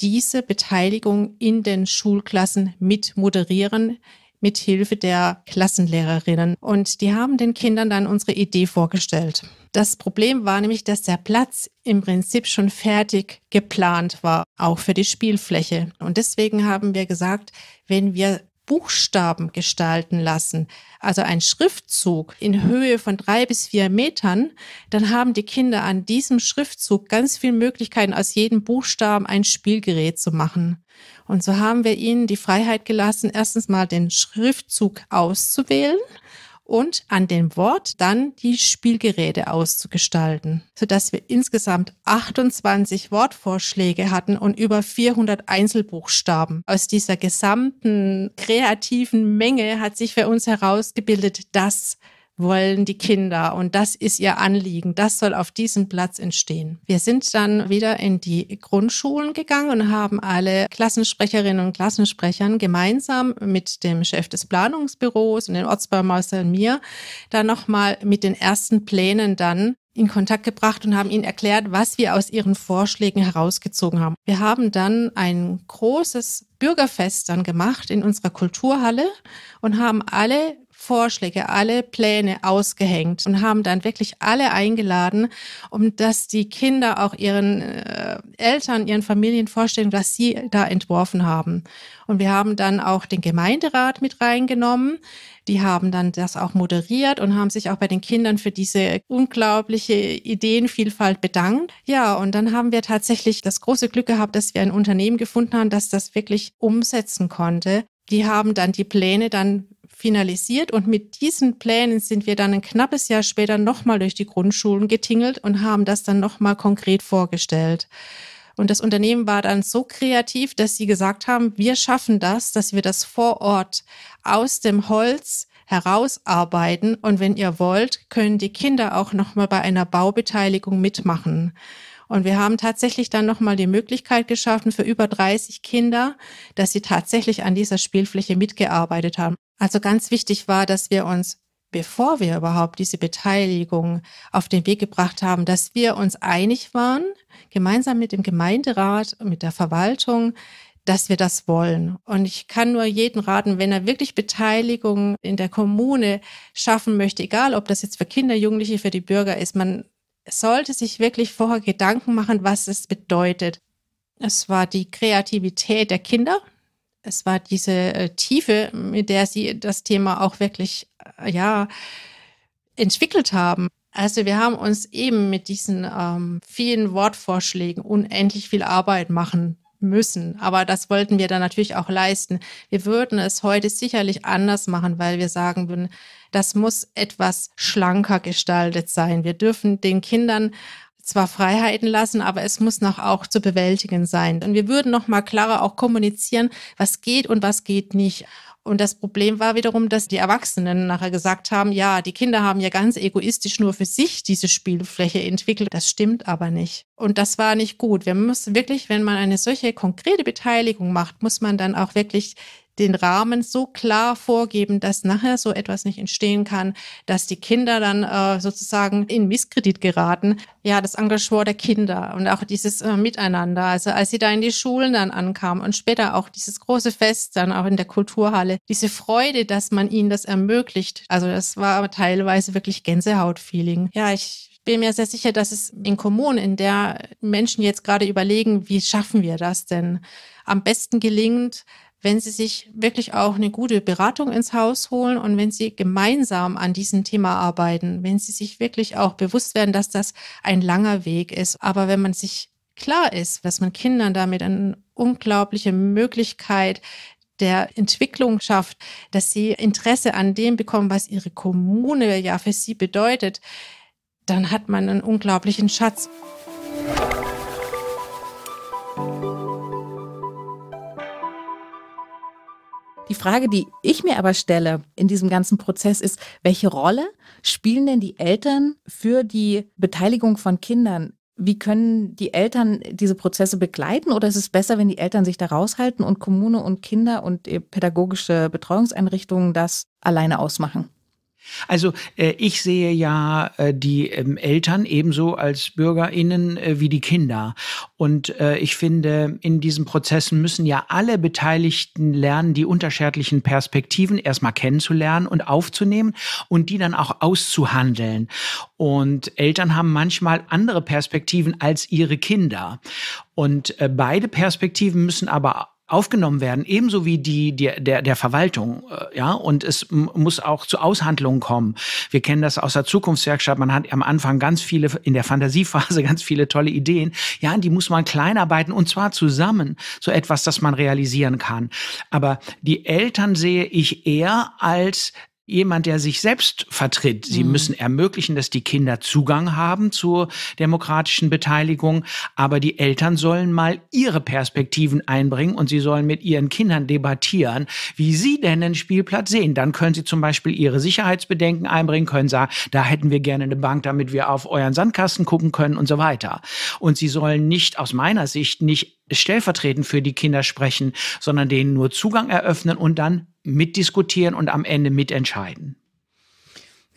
diese Beteiligung in den Schulklassen mit moderieren mit Hilfe der Klassenlehrerinnen und die haben den Kindern dann unsere Idee vorgestellt. Das Problem war nämlich, dass der Platz im Prinzip schon fertig geplant war, auch für die Spielfläche. Und deswegen haben wir gesagt, wenn wir Buchstaben gestalten lassen, also ein Schriftzug in Höhe von drei bis vier Metern, dann haben die Kinder an diesem Schriftzug ganz viele Möglichkeiten, aus jedem Buchstaben ein Spielgerät zu machen. Und so haben wir ihnen die Freiheit gelassen, erstens mal den Schriftzug auszuwählen und an dem Wort dann die Spielgeräte auszugestalten, sodass wir insgesamt 28 Wortvorschläge hatten und über 400 Einzelbuchstaben. Aus dieser gesamten kreativen Menge hat sich für uns herausgebildet, dass wollen die Kinder und das ist ihr Anliegen. Das soll auf diesem Platz entstehen. Wir sind dann wieder in die Grundschulen gegangen und haben alle Klassensprecherinnen und Klassensprechern gemeinsam mit dem Chef des Planungsbüros und den Ortsbaumeister und mir dann nochmal mit den ersten Plänen dann in Kontakt gebracht und haben ihnen erklärt, was wir aus ihren Vorschlägen herausgezogen haben. Wir haben dann ein großes Bürgerfest dann gemacht in unserer Kulturhalle und haben alle Vorschläge, alle Pläne ausgehängt und haben dann wirklich alle eingeladen, um dass die Kinder auch ihren äh, Eltern, ihren Familien vorstellen, was sie da entworfen haben. Und wir haben dann auch den Gemeinderat mit reingenommen. Die haben dann das auch moderiert und haben sich auch bei den Kindern für diese unglaubliche Ideenvielfalt bedankt. Ja, und dann haben wir tatsächlich das große Glück gehabt, dass wir ein Unternehmen gefunden haben, das das wirklich umsetzen konnte. Die haben dann die Pläne dann finalisiert und mit diesen Plänen sind wir dann ein knappes Jahr später nochmal durch die Grundschulen getingelt und haben das dann nochmal konkret vorgestellt. Und das Unternehmen war dann so kreativ, dass sie gesagt haben, wir schaffen das, dass wir das vor Ort aus dem Holz herausarbeiten und wenn ihr wollt, können die Kinder auch noch mal bei einer Baubeteiligung mitmachen. Und wir haben tatsächlich dann noch mal die Möglichkeit geschaffen für über 30 Kinder, dass sie tatsächlich an dieser Spielfläche mitgearbeitet haben. Also ganz wichtig war, dass wir uns, bevor wir überhaupt diese Beteiligung auf den Weg gebracht haben, dass wir uns einig waren, gemeinsam mit dem Gemeinderat, und mit der Verwaltung, dass wir das wollen. Und ich kann nur jeden raten, wenn er wirklich Beteiligung in der Kommune schaffen möchte, egal ob das jetzt für Kinder, Jugendliche, für die Bürger ist, man sollte sich wirklich vorher Gedanken machen, was es bedeutet. Es war die Kreativität der Kinder, es war diese äh, Tiefe, mit der sie das Thema auch wirklich, äh, ja, entwickelt haben. Also wir haben uns eben mit diesen ähm, vielen Wortvorschlägen unendlich viel Arbeit machen müssen. Aber das wollten wir dann natürlich auch leisten. Wir würden es heute sicherlich anders machen, weil wir sagen würden, das muss etwas schlanker gestaltet sein. Wir dürfen den Kindern zwar Freiheiten lassen, aber es muss noch auch zu bewältigen sein. Und wir würden noch mal klarer auch kommunizieren, was geht und was geht nicht. Und das Problem war wiederum, dass die Erwachsenen nachher gesagt haben, ja, die Kinder haben ja ganz egoistisch nur für sich diese Spielfläche entwickelt. Das stimmt aber nicht. Und das war nicht gut. Wir müssen wirklich, wenn man eine solche konkrete Beteiligung macht, muss man dann auch wirklich den Rahmen so klar vorgeben, dass nachher so etwas nicht entstehen kann, dass die Kinder dann äh, sozusagen in Misskredit geraten. Ja, das Engagement der Kinder und auch dieses äh, Miteinander. Also als sie da in die Schulen dann ankamen und später auch dieses große Fest dann auch in der Kulturhalle, diese Freude, dass man ihnen das ermöglicht. Also das war teilweise wirklich Gänsehautfeeling. Ja, ich bin mir sehr sicher, dass es in Kommunen, in der Menschen jetzt gerade überlegen, wie schaffen wir das denn, am besten gelingt, wenn Sie sich wirklich auch eine gute Beratung ins Haus holen und wenn Sie gemeinsam an diesem Thema arbeiten, wenn Sie sich wirklich auch bewusst werden, dass das ein langer Weg ist. Aber wenn man sich klar ist, dass man Kindern damit eine unglaubliche Möglichkeit der Entwicklung schafft, dass sie Interesse an dem bekommen, was ihre Kommune ja für sie bedeutet, dann hat man einen unglaublichen Schatz. Die Frage, die ich mir aber stelle in diesem ganzen Prozess ist, welche Rolle spielen denn die Eltern für die Beteiligung von Kindern? Wie können die Eltern diese Prozesse begleiten? Oder ist es besser, wenn die Eltern sich da raushalten und Kommune und Kinder und äh, pädagogische Betreuungseinrichtungen das alleine ausmachen? Also äh, ich sehe ja äh, die ähm, Eltern ebenso als Bürgerinnen äh, wie die Kinder. Und ich finde, in diesen Prozessen müssen ja alle Beteiligten lernen, die unterschiedlichen Perspektiven erstmal kennenzulernen und aufzunehmen und die dann auch auszuhandeln. Und Eltern haben manchmal andere Perspektiven als ihre Kinder. Und beide Perspektiven müssen aber aufgenommen werden, ebenso wie die, die der, der Verwaltung. Äh, ja, und es muss auch zu Aushandlungen kommen. Wir kennen das aus der Zukunftswerkstatt. Man hat am Anfang ganz viele, in der Fantasiephase *laughs* ganz viele tolle Ideen. Ja, die muss man kleinarbeiten und zwar zusammen. So etwas, das man realisieren kann. Aber die Eltern sehe ich eher als jemand, der sich selbst vertritt. Sie mhm. müssen ermöglichen, dass die Kinder Zugang haben zur demokratischen Beteiligung, aber die Eltern sollen mal ihre Perspektiven einbringen und sie sollen mit ihren Kindern debattieren, wie sie denn den Spielplatz sehen. Dann können sie zum Beispiel ihre Sicherheitsbedenken einbringen, können sagen, da hätten wir gerne eine Bank, damit wir auf euren Sandkasten gucken können und so weiter. Und sie sollen nicht, aus meiner Sicht, nicht stellvertretend für die Kinder sprechen, sondern denen nur Zugang eröffnen und dann mitdiskutieren und am Ende mitentscheiden.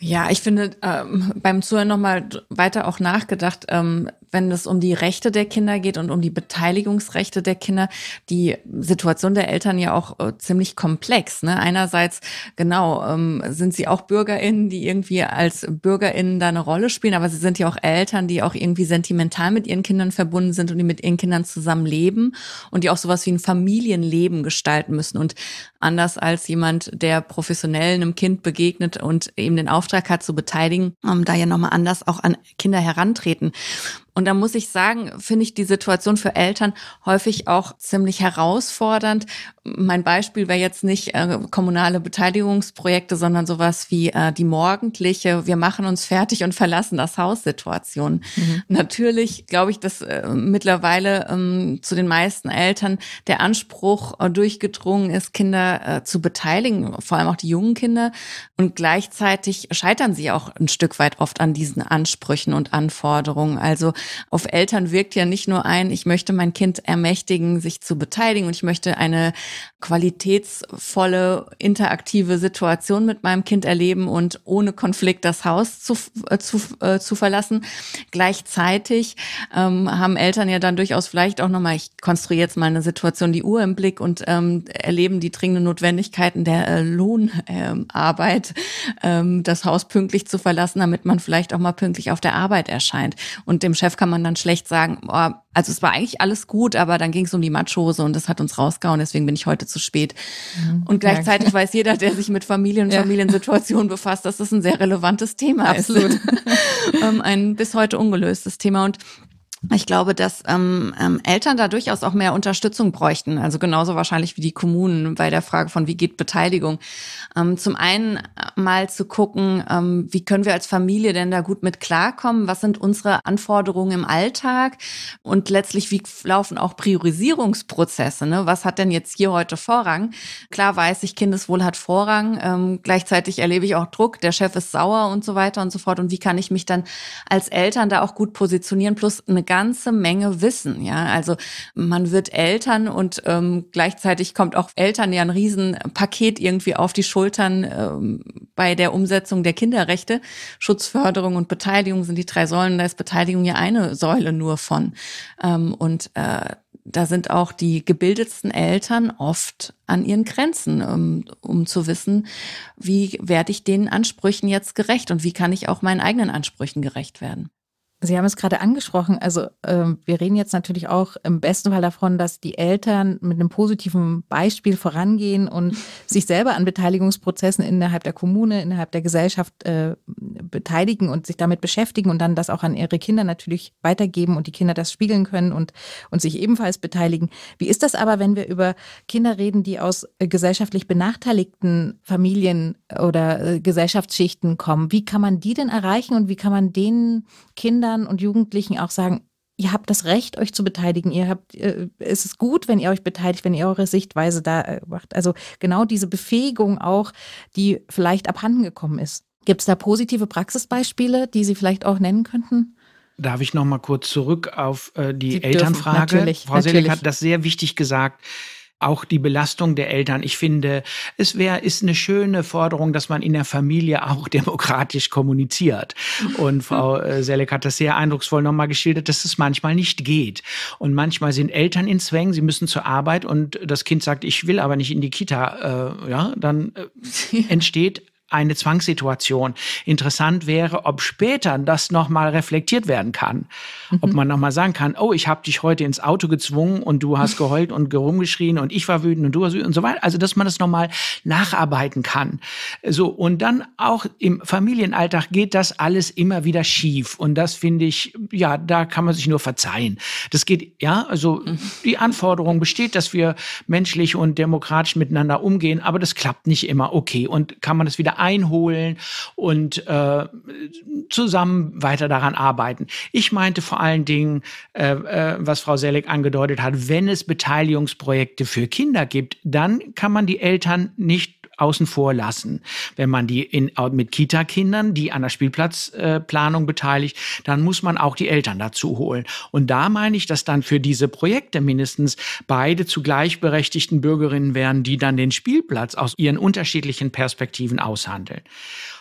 Ja, ich finde ähm, beim Zuhören nochmal weiter auch nachgedacht, ähm, wenn es um die Rechte der Kinder geht und um die Beteiligungsrechte der Kinder, die Situation der Eltern ja auch äh, ziemlich komplex. Ne? Einerseits, genau, ähm, sind sie auch BürgerInnen, die irgendwie als BürgerInnen da eine Rolle spielen, aber sie sind ja auch Eltern, die auch irgendwie sentimental mit ihren Kindern verbunden sind und die mit ihren Kindern zusammenleben und die auch sowas wie ein Familienleben gestalten müssen. Und anders als jemand, der professionell einem Kind begegnet und eben den Auftrag Auftrag hat zu beteiligen, ähm, da ja nochmal anders auch an Kinder herantreten. Und da muss ich sagen, finde ich die Situation für Eltern häufig auch ziemlich herausfordernd. Mein Beispiel wäre jetzt nicht äh, kommunale Beteiligungsprojekte, sondern sowas wie äh, die morgendliche, wir machen uns fertig und verlassen das Haus Situation. Mhm. Natürlich glaube ich, dass äh, mittlerweile ähm, zu den meisten Eltern der Anspruch äh, durchgedrungen ist, Kinder äh, zu beteiligen, vor allem auch die jungen Kinder. Und gleichzeitig scheitern sie auch ein Stück weit oft an diesen Ansprüchen und Anforderungen. Also auf Eltern wirkt ja nicht nur ein, ich möchte mein Kind ermächtigen, sich zu beteiligen und ich möchte eine qualitätsvolle, interaktive Situation mit meinem Kind erleben und ohne Konflikt das Haus zu, äh, zu, äh, zu verlassen. Gleichzeitig ähm, haben Eltern ja dann durchaus vielleicht auch nochmal, ich konstruiere jetzt mal eine Situation, die Uhr im Blick und ähm, erleben die dringenden Notwendigkeiten der äh, Lohnarbeit, ähm, ähm, das Haus pünktlich zu verlassen, damit man vielleicht auch mal pünktlich auf der Arbeit erscheint und dem Chef Chef kann man dann schlecht sagen, oh, also es war eigentlich alles gut, aber dann ging es um die Matschhose und das hat uns rausgehauen, deswegen bin ich heute zu spät. Mhm, und gleichzeitig ja. weiß jeder, der sich mit Familien und ja. Familiensituationen befasst, dass das ein sehr relevantes Thema Absolut. ist. *laughs* Ähm, ein bis heute ungelöstes Thema. Und ich glaube, dass ähm, ähm, Eltern da durchaus auch mehr Unterstützung bräuchten, also genauso wahrscheinlich wie die Kommunen bei der Frage von, wie geht Beteiligung. Ähm, zum einen äh, mal zu gucken, ähm, wie können wir als Familie denn da gut mit klarkommen, was sind unsere Anforderungen im Alltag und letztlich, wie laufen auch Priorisierungsprozesse, ne? was hat denn jetzt hier heute Vorrang? Klar weiß ich, Kindeswohl hat Vorrang, ähm, gleichzeitig erlebe ich auch Druck, der Chef ist sauer und so weiter und so fort und wie kann ich mich dann als Eltern da auch gut positionieren, plus eine ganze Menge Wissen. Ja, also man wird Eltern und ähm, gleichzeitig kommt auch Eltern ja ein Riesenpaket irgendwie auf die Schultern ähm, bei der Umsetzung der Kinderrechte. Schutzförderung und Beteiligung sind die drei Säulen. Da ist Beteiligung ja eine Säule nur von. Ähm, und äh, da sind auch die gebildetsten Eltern oft an ihren Grenzen, um, ähm, um, zu wissen, wie werde ich den Ansprüchen jetzt gerecht und wie kann ich auch meinen eigenen Ansprüchen gerecht werden. Sie haben es gerade angesprochen. Also ähm, wir reden jetzt natürlich auch im besten Fall davon, dass die Eltern mit einem positiven Beispiel vorangehen und *laughs* sich selber an Beteiligungsprozessen innerhalb der Kommune, innerhalb der Gesellschaft äh, beteiligen und sich damit beschäftigen und dann das auch an ihre Kinder natürlich weitergeben und die Kinder das spiegeln können und, und sich ebenfalls beteiligen. Wie ist das aber, wenn wir über Kinder reden, die aus äh, gesellschaftlich benachteiligten Familien oder äh, Gesellschaftsschichten kommen? Wie kann man die denn erreichen und wie kann man den Kindern Kindern und Jugendlichen auch sagen, ihr habt das Recht, euch zu beteiligen. Ihr habt, äh, es ist gut, wenn ihr euch beteiligt, wenn ihr eure Sichtweise da äh, macht. Also genau diese Befähigung auch, die vielleicht abhanden gekommen ist. Gibt es da positive Praxisbeispiele, die Sie vielleicht auch nennen könnten? Darf ich noch mal kurz zurück auf äh, die, die, Elternfrage? Dürfen, natürlich, Frau Selig hat das sehr wichtig gesagt auch die Belastung der Eltern. Ich finde, es wäre, ist eine schöne Forderung, dass man in der Familie auch *laughs* demokratisch kommuniziert. Und Frau *laughs* äh, Selleck hat das sehr eindrucksvoll nochmal geschildert, dass es manchmal nicht geht. Und manchmal sind Eltern in Zwängen, sie müssen zur Arbeit und das Kind sagt, ich will aber nicht in die Kita, äh, ja, dann äh, *laughs* entsteht eine Zwangssituation. Interessant wäre, ob später das nochmal reflektiert werden kann. Mhm. Ob man nochmal sagen kann, oh, ich habe dich heute ins Auto gezwungen und du hast geheult und rumgeschrien und ich war wütend und du warst wütend und so weiter. Also, dass man das nochmal nacharbeiten kann. So, und dann auch im Familienalltag geht das alles immer wieder schief. Und das finde ich, ja, da kann man sich nur verzeihen. Das geht, ja, also mhm. die Anforderung besteht, dass wir menschlich und demokratisch miteinander umgehen, aber das klappt nicht immer okay. Und kann man das wieder einholen und äh, zusammen weiter daran arbeiten. Ich meinte vor allen Dingen, äh, äh, was Frau Selig angedeutet hat, wenn es Beteiligungsprojekte für Kinder gibt, dann kann man die Eltern nicht außen vor lassen. Wenn man die in, mit Kita-Kindern, die an der Spielplatzplanung äh, beteiligt, dann muss man auch die Eltern dazu holen. Und da meine ich, dass dann für diese Projekte mindestens beide zu gleichberechtigten Bürgerinnen werden, die dann den Spielplatz aus ihren unterschiedlichen Perspektiven aushandeln.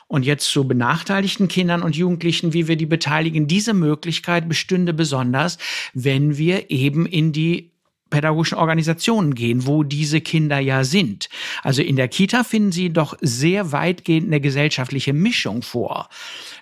Und jetzt zu benachteiligten Kindern und Jugendlichen, wie wir die beteiligen. Diese Möglichkeit bestünde besonders, wenn wir eben in die pädagogischen Organisationen gehen, wo diese Kinder ja sind. Also in der Kita finden sie doch sehr weitgehend eine gesellschaftliche Mischung vor.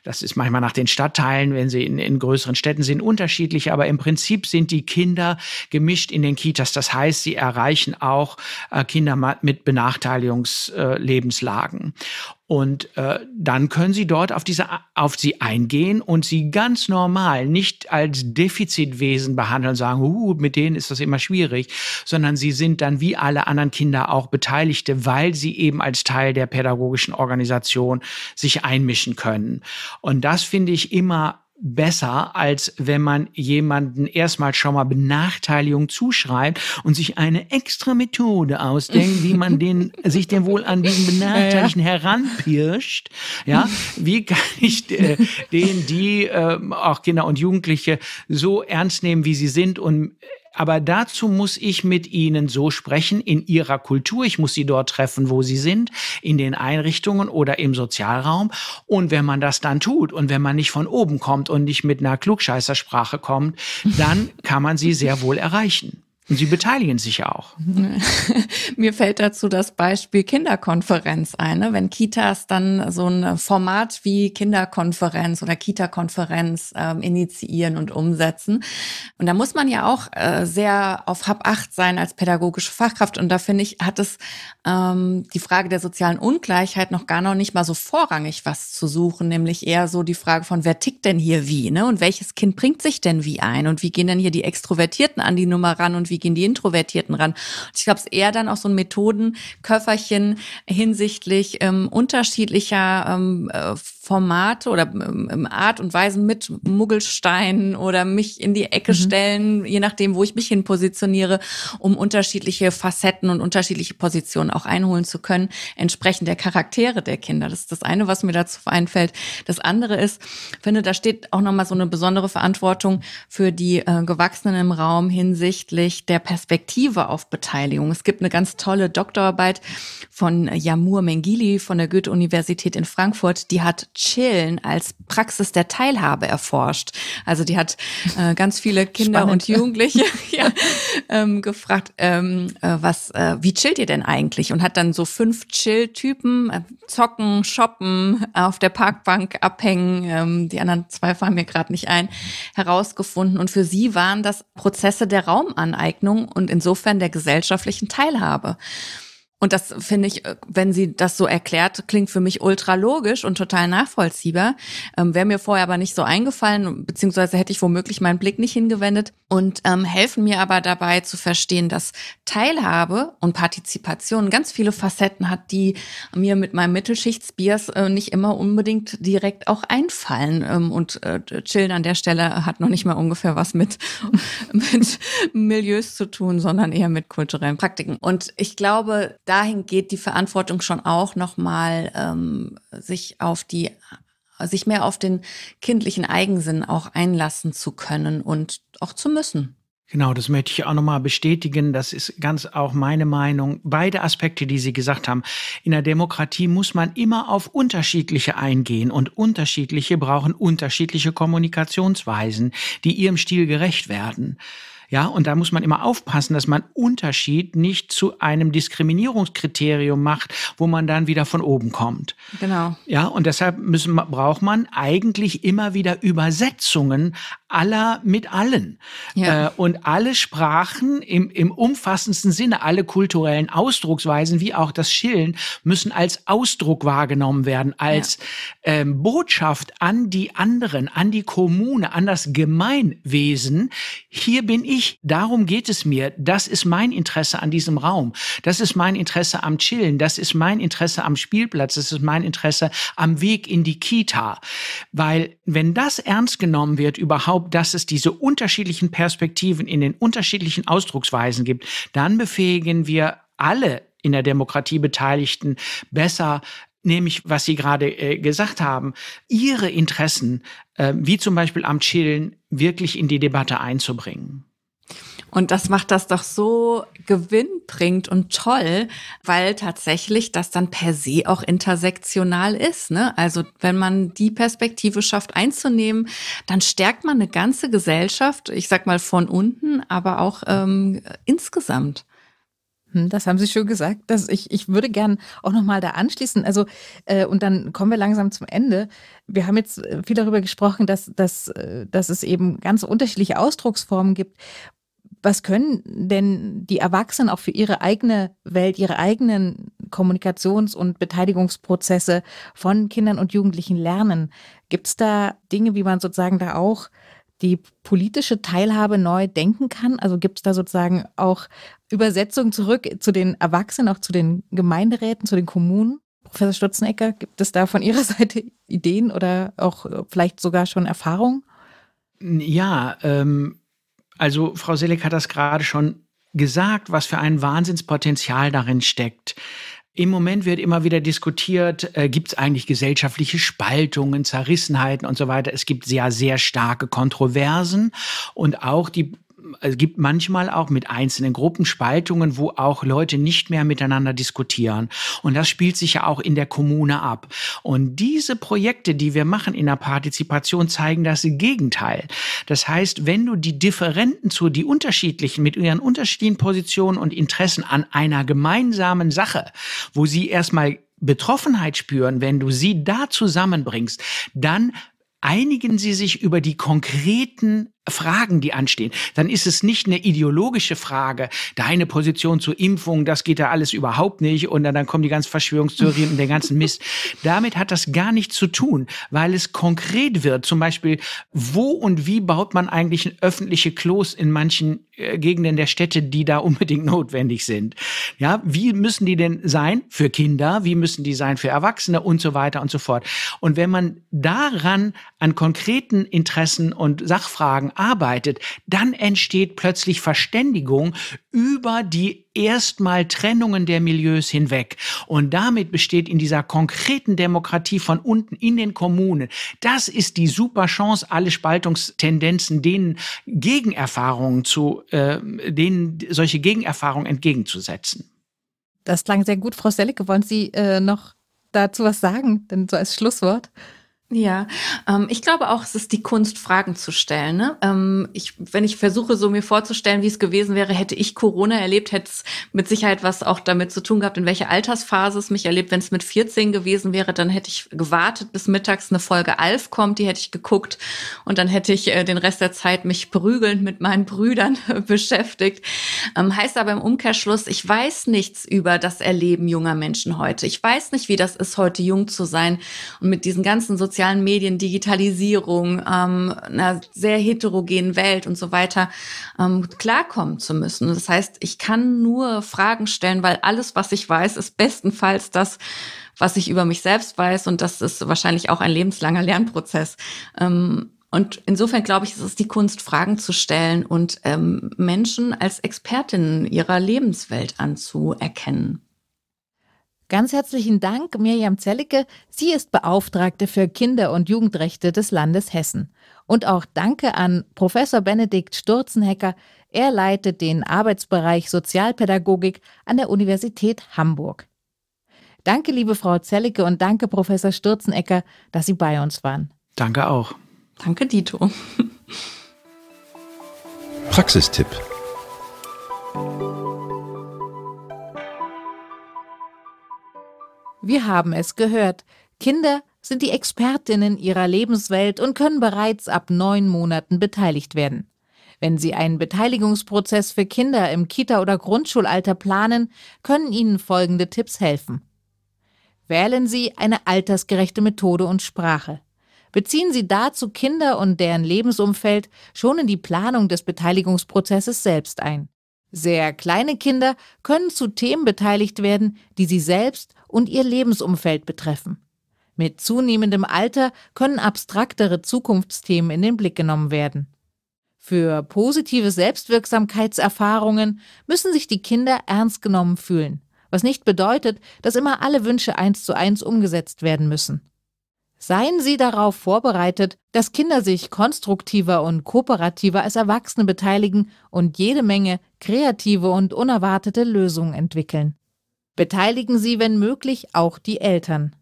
Das ist manchmal nach den Stadtteilen, wenn sie in, in größeren Städten sind, unterschiedlich, aber im Prinzip sind die Kinder gemischt in den Kitas. Das heißt, sie erreichen auch äh, Kinder mit Benachteiligungslebenslagen. Äh, und äh, dann können Sie dort auf, diese, auf sie eingehen und sie ganz normal, nicht als Defizitwesen behandeln, sagen, uh, mit denen ist das immer schwierig, sondern sie sind dann wie alle anderen Kinder auch Beteiligte, weil sie eben als Teil der pädagogischen Organisation sich einmischen können. Und das finde ich immer besser, als wenn man jemanden erstmal schon mal Benachteiligung zuschreibt und sich eine extra Methode ausdenkt, wie man den, *laughs* sich den wohl an diesen Benachteiligten ja. heranpirscht. Ja, wie kann ich äh, den, die, äh, auch Kinder und Jugendliche so ernst nehmen, wie sie sind und aber dazu muss ich mit ihnen so sprechen in ihrer Kultur. Ich muss sie dort treffen, wo sie sind, in den Einrichtungen oder im Sozialraum. Und wenn man das dann tut und wenn man nicht von oben kommt und nicht mit einer Klugscheißersprache kommt, dann *laughs* kann man sie sehr wohl erreichen. Und sie beteiligen sich ja auch. *laughs* Mir fällt dazu das Beispiel Kinderkonferenz ein. Ne? Wenn Kitas dann so ein Format wie Kinderkonferenz oder Kita-Konferenz ähm, initiieren und umsetzen. Und da muss man ja auch äh, sehr auf Hab 8 sein als pädagogische Fachkraft. Und da finde ich, hat es ähm, die Frage der sozialen Ungleichheit noch gar noch nicht mal so vorrangig was zu suchen, nämlich eher so die Frage von, wer tickt denn hier wie? Ne? Und welches Kind bringt sich denn wie ein? Und wie gehen denn hier die Extrovertierten an die Nummer ran und wie wie gehen die Introvertierten ran? Und ich glaube, es ist eher dann auch so ein Methodenköfferchen hinsichtlich ähm, unterschiedlicher ähm, äh, Formate oder ähm, ähm, Art und Weisen mit Muggelsteinen oder mich in die Ecke mhm. stellen, je nachdem, wo ich mich hin positioniere, um unterschiedliche Facetten und unterschiedliche Positionen auch einholen zu können, entsprechend der Charaktere der Kinder. Das ist das eine, was mir dazu einfällt. Das andere ist, finde, da steht auch nochmal so eine besondere Verantwortung für die äh, Gewachsenen im Raum hinsichtlich der Perspektive auf Beteiligung. Es gibt eine ganz tolle Doktorarbeit von Yamur Mengili von der Goethe-Universität in Frankfurt, die hat Chillen als Praxis der Teilhabe erforscht. Also die hat äh, ganz viele Kinder Spannend. und Jugendliche *laughs* *laughs* ja, ähm, gefragt, ähm, äh, was, äh, wie chillt ihr denn eigentlich? Und hat dann so fünf Chill-Typen, äh, zocken, shoppen, auf der Parkbank abhängen, ähm, die anderen zwei fallen mir gerade nicht ein, herausgefunden. Und für sie waren das Prozesse der Raumaneignung und insofern der gesellschaftlichen Teilhabe. Und das finde ich, äh, wenn sie das so erklärt, klingt für mich ultra logisch und total nachvollziehbar. Ähm, Wäre mir vorher aber nicht so eingefallen, beziehungsweise hätte ich womöglich meinen Blick nicht hingewendet und ähm, helfen mir aber dabei zu verstehen, dass Teilhabe und Partizipation ganz viele Facetten hat, die mir mit meinem Mittelschichtsbiers äh, nicht immer unbedingt direkt auch einfallen. Ähm, und äh, Chillen an der Stelle hat noch nicht mal ungefähr was mit, *laughs* mit Milieus zu tun, sondern eher mit kulturellen Praktiken. Und ich glaube, dahin geht die Verantwortung schon auch nochmal ähm, sich auf die sich mehr auf den kindlichen Eigensinn auch einlassen zu können und auch zu müssen. Genau, das möchte ich auch nochmal bestätigen. Das ist ganz auch meine Meinung. Beide Aspekte, die Sie gesagt haben. In der Demokratie muss man immer auf unterschiedliche eingehen und unterschiedliche brauchen unterschiedliche Kommunikationsweisen, die ihrem Stil gerecht werden. Ja, und da muss man immer aufpassen, dass man Unterschied nicht zu einem Diskriminierungskriterium macht, wo man dann wieder von oben kommt. Genau. Ja, und deshalb müssen, braucht man eigentlich immer wieder Übersetzungen aller mit allen. Ja. Äh, und alle Sprachen im, im umfassendsten Sinne, alle kulturellen Ausdrucksweisen, wie auch das Schillen, müssen als Ausdruck wahrgenommen werden, als ja. ähm, Botschaft an die anderen, an die Kommune, an das Gemeinwesen. Hier bin ich ich, darum geht es mir. Das ist mein Interesse an diesem Raum. Das ist mein Interesse am Chillen. Das ist mein Interesse am Spielplatz. Das ist mein Interesse am Weg in die Kita. Weil wenn das ernst genommen wird, überhaupt, dass es diese unterschiedlichen Perspektiven in den unterschiedlichen Ausdrucksweisen gibt, dann befähigen wir alle in der Demokratie Beteiligten besser nämlich was Sie gerade äh, gesagt haben, Ihre Interessen, äh, wie zum Beispiel am Chillen, wirklich in die Debatte einzubringen. Und das macht das doch so gewinnbringend und toll, weil tatsächlich das dann per se auch intersektional ist. Ne? Also wenn man die Perspektive schafft einzunehmen, dann stärkt man eine ganze Gesellschaft, ich sag mal von unten, aber auch ähm, insgesamt. Hm, das haben Sie schon gesagt. Das, ich, ich würde gern auch nochmal da anschließen. Also, äh, und dann kommen wir langsam zum Ende. Wir haben jetzt äh, viel darüber gesprochen, dass, dass, äh, dass es eben ganz unterschiedliche Ausdrucksformen gibt was können denn die Erwachsenen auch für ihre eigene Welt, ihre eigenen Kommunikations- und Beteiligungsprozesse von Kindern und Jugendlichen lernen? Gibt es da Dinge, wie man sozusagen da auch die politische Teilhabe neu denken kann? Also gibt es da sozusagen auch Übersetzungen zurück zu den Erwachsenen, auch zu den Gemeinderäten, zu den Kommunen? Professor Stutzenecker, gibt es da von Ihrer *laughs* Seite Ideen oder auch vielleicht sogar schon Erfahrungen? Ja, ähm, also Frau Selig hat das gerade schon gesagt, was für ein Wahnsinnspotenzial darin steckt. Im Moment wird immer wieder diskutiert, äh, gibt es eigentlich gesellschaftliche Spaltungen, Zerrissenheiten und so weiter. Es gibt sehr, sehr starke Kontroversen und auch die es gibt manchmal auch mit einzelnen Gruppenspaltungen, wo auch Leute nicht mehr miteinander diskutieren. Und das spielt sich ja auch in der Kommune ab. Und diese Projekte, die wir machen in der Partizipation, zeigen das Gegenteil. Das heißt, wenn du die Differenten zu, die unterschiedlichen mit ihren unterschiedlichen Positionen und Interessen an einer gemeinsamen Sache, wo sie erstmal Betroffenheit spüren, wenn du sie da zusammenbringst, dann einigen sie sich über die konkreten Fragen, die anstehen, dann ist es nicht eine ideologische Frage, deine Position zur Impfung, das geht da alles überhaupt nicht und dann, dann kommen die ganzen Verschwörungstheorien und den ganzen *laughs* Mist. Damit hat das gar nichts zu tun, weil es konkret wird. Zum Beispiel, wo und wie baut man eigentlich öffentliche Klos in manchen äh, Gegenden der Städte, die da unbedingt notwendig sind? Ja, wie müssen die denn sein für Kinder? Wie müssen die sein für Erwachsene und so weiter und so fort? Und wenn man daran an konkreten Interessen und Sachfragen arbeitet, dann entsteht plötzlich Verständigung über die erstmal Trennungen der Milieus hinweg. Und damit besteht in dieser konkreten Demokratie von unten in den Kommunen, das ist die super Chance, alle Spaltungstendenzen, denen Gegenerfahrungen zu, äh, denen solche Gegenerfahrungen entgegenzusetzen. Das klang sehr gut, Frau Sellecke. Wollen Sie äh, noch dazu was sagen? Denn so als Schlusswort. Ja, ähm, ich glaube auch, es ist die Kunst, Fragen zu stellen. Ne? Ähm, ich, wenn ich versuche, so mir vorzustellen, wie es gewesen wäre, hätte ich Corona erlebt, hätte es mit Sicherheit was auch damit zu tun gehabt, in welcher Altersphase es mich erlebt. Wenn es mit 14 gewesen wäre, dann hätte ich gewartet, bis mittags eine Folge Alf kommt, die hätte ich geguckt und dann hätte ich äh, den Rest der Zeit mich prügelnd mit meinen Brüdern *laughs* beschäftigt. Ähm, heißt aber im Umkehrschluss, ich weiß nichts über das Erleben junger Menschen heute. Ich weiß nicht, wie das ist, heute jung zu sein und mit diesen ganzen sozialen sozialen Medien, Digitalisierung, ähm, einer sehr heterogenen Welt und so weiter ähm, klarkommen zu müssen. Das heißt, ich kann nur Fragen stellen, weil alles, was ich weiß, ist bestenfalls das, was ich über mich selbst weiß. Und das ist wahrscheinlich auch ein lebenslanger Lernprozess. Ähm, und insofern glaube ich, es ist die Kunst, Fragen zu stellen und ähm, Menschen als Expertinnen ihrer Lebenswelt anzuerkennen. Ganz herzlichen Dank, Mirjam Zellicke. Sie ist Beauftragte für Kinder- und Jugendrechte des Landes Hessen. Und auch danke an Professor Benedikt Sturzenhecker. Er leitet den Arbeitsbereich Sozialpädagogik an der Universität Hamburg. Danke, liebe Frau Zellicke und danke, Professor Sturzenegger, dass Sie bei uns waren. Danke auch. Danke, Dito. Praxistipp. Wir haben es gehört. Kinder sind die Expertinnen ihrer Lebenswelt und können bereits ab neun Monaten beteiligt werden. Wenn Sie einen Beteiligungsprozess für Kinder im Kita- oder Grundschulalter planen, können Ihnen folgende Tipps helfen. Wählen Sie eine altersgerechte Methode und Sprache. Beziehen Sie dazu Kinder und deren Lebensumfeld schon in die Planung des Beteiligungsprozesses selbst ein. Sehr kleine Kinder können zu Themen beteiligt werden, die sie selbst und ihr Lebensumfeld betreffen. Mit zunehmendem Alter können abstraktere Zukunftsthemen in den Blick genommen werden. Für positive Selbstwirksamkeitserfahrungen müssen sich die Kinder ernst genommen fühlen, was nicht bedeutet, dass immer alle Wünsche eins zu eins umgesetzt werden müssen. Seien Sie darauf vorbereitet, dass Kinder sich konstruktiver und kooperativer als Erwachsene beteiligen und jede Menge kreative und unerwartete Lösungen entwickeln. Beteiligen Sie, wenn möglich, auch die Eltern.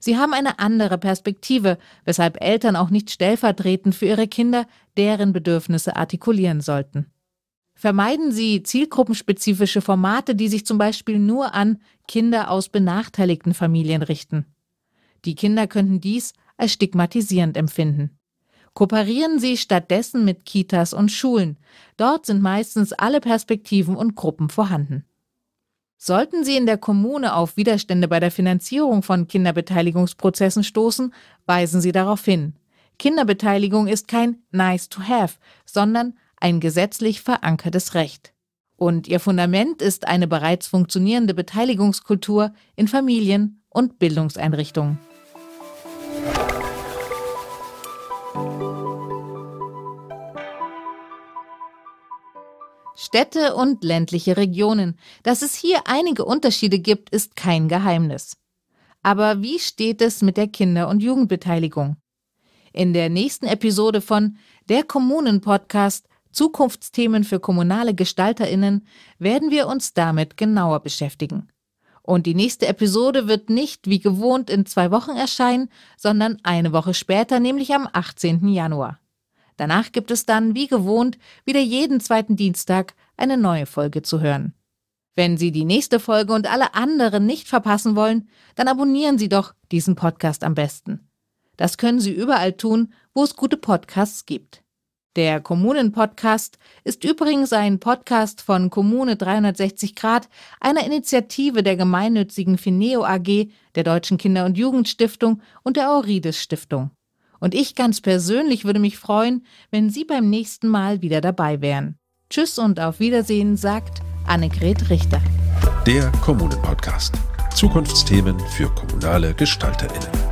Sie haben eine andere Perspektive, weshalb Eltern auch nicht stellvertretend für ihre Kinder deren Bedürfnisse artikulieren sollten. Vermeiden Sie zielgruppenspezifische Formate, die sich zum Beispiel nur an Kinder aus benachteiligten Familien richten. Die Kinder könnten dies als stigmatisierend empfinden. Kooperieren Sie stattdessen mit Kitas und Schulen. Dort sind meistens alle Perspektiven und Gruppen vorhanden. Sollten Sie in der Kommune auf Widerstände bei der Finanzierung von Kinderbeteiligungsprozessen stoßen, weisen Sie darauf hin. Kinderbeteiligung ist kein Nice to Have, sondern ein gesetzlich verankertes Recht. Und ihr Fundament ist eine bereits funktionierende Beteiligungskultur in Familien und Bildungseinrichtungen. Städte und ländliche Regionen. Dass es hier einige Unterschiede gibt, ist kein Geheimnis. Aber wie steht es mit der Kinder- und Jugendbeteiligung? In der nächsten Episode von Der Kommunen-Podcast Zukunftsthemen für kommunale GestalterInnen werden wir uns damit genauer beschäftigen. Und die nächste Episode wird nicht wie gewohnt in zwei Wochen erscheinen, sondern eine Woche später, nämlich am 18. Januar. Danach gibt es dann, wie gewohnt, wieder jeden zweiten Dienstag eine neue Folge zu hören. Wenn Sie die nächste Folge und alle anderen nicht verpassen wollen, dann abonnieren Sie doch diesen Podcast am besten. Das können Sie überall tun, wo es gute Podcasts gibt. Der Kommunen-Podcast ist übrigens ein Podcast von Kommune 360 Grad, einer Initiative der gemeinnützigen Fineo AG, der Deutschen Kinder- und Jugendstiftung und der Aurides Stiftung. Und ich ganz persönlich würde mich freuen, wenn Sie beim nächsten Mal wieder dabei wären. Tschüss und auf Wiedersehen, sagt Annegret Richter. Der Kommunen-Podcast. Zukunftsthemen für kommunale GestalterInnen.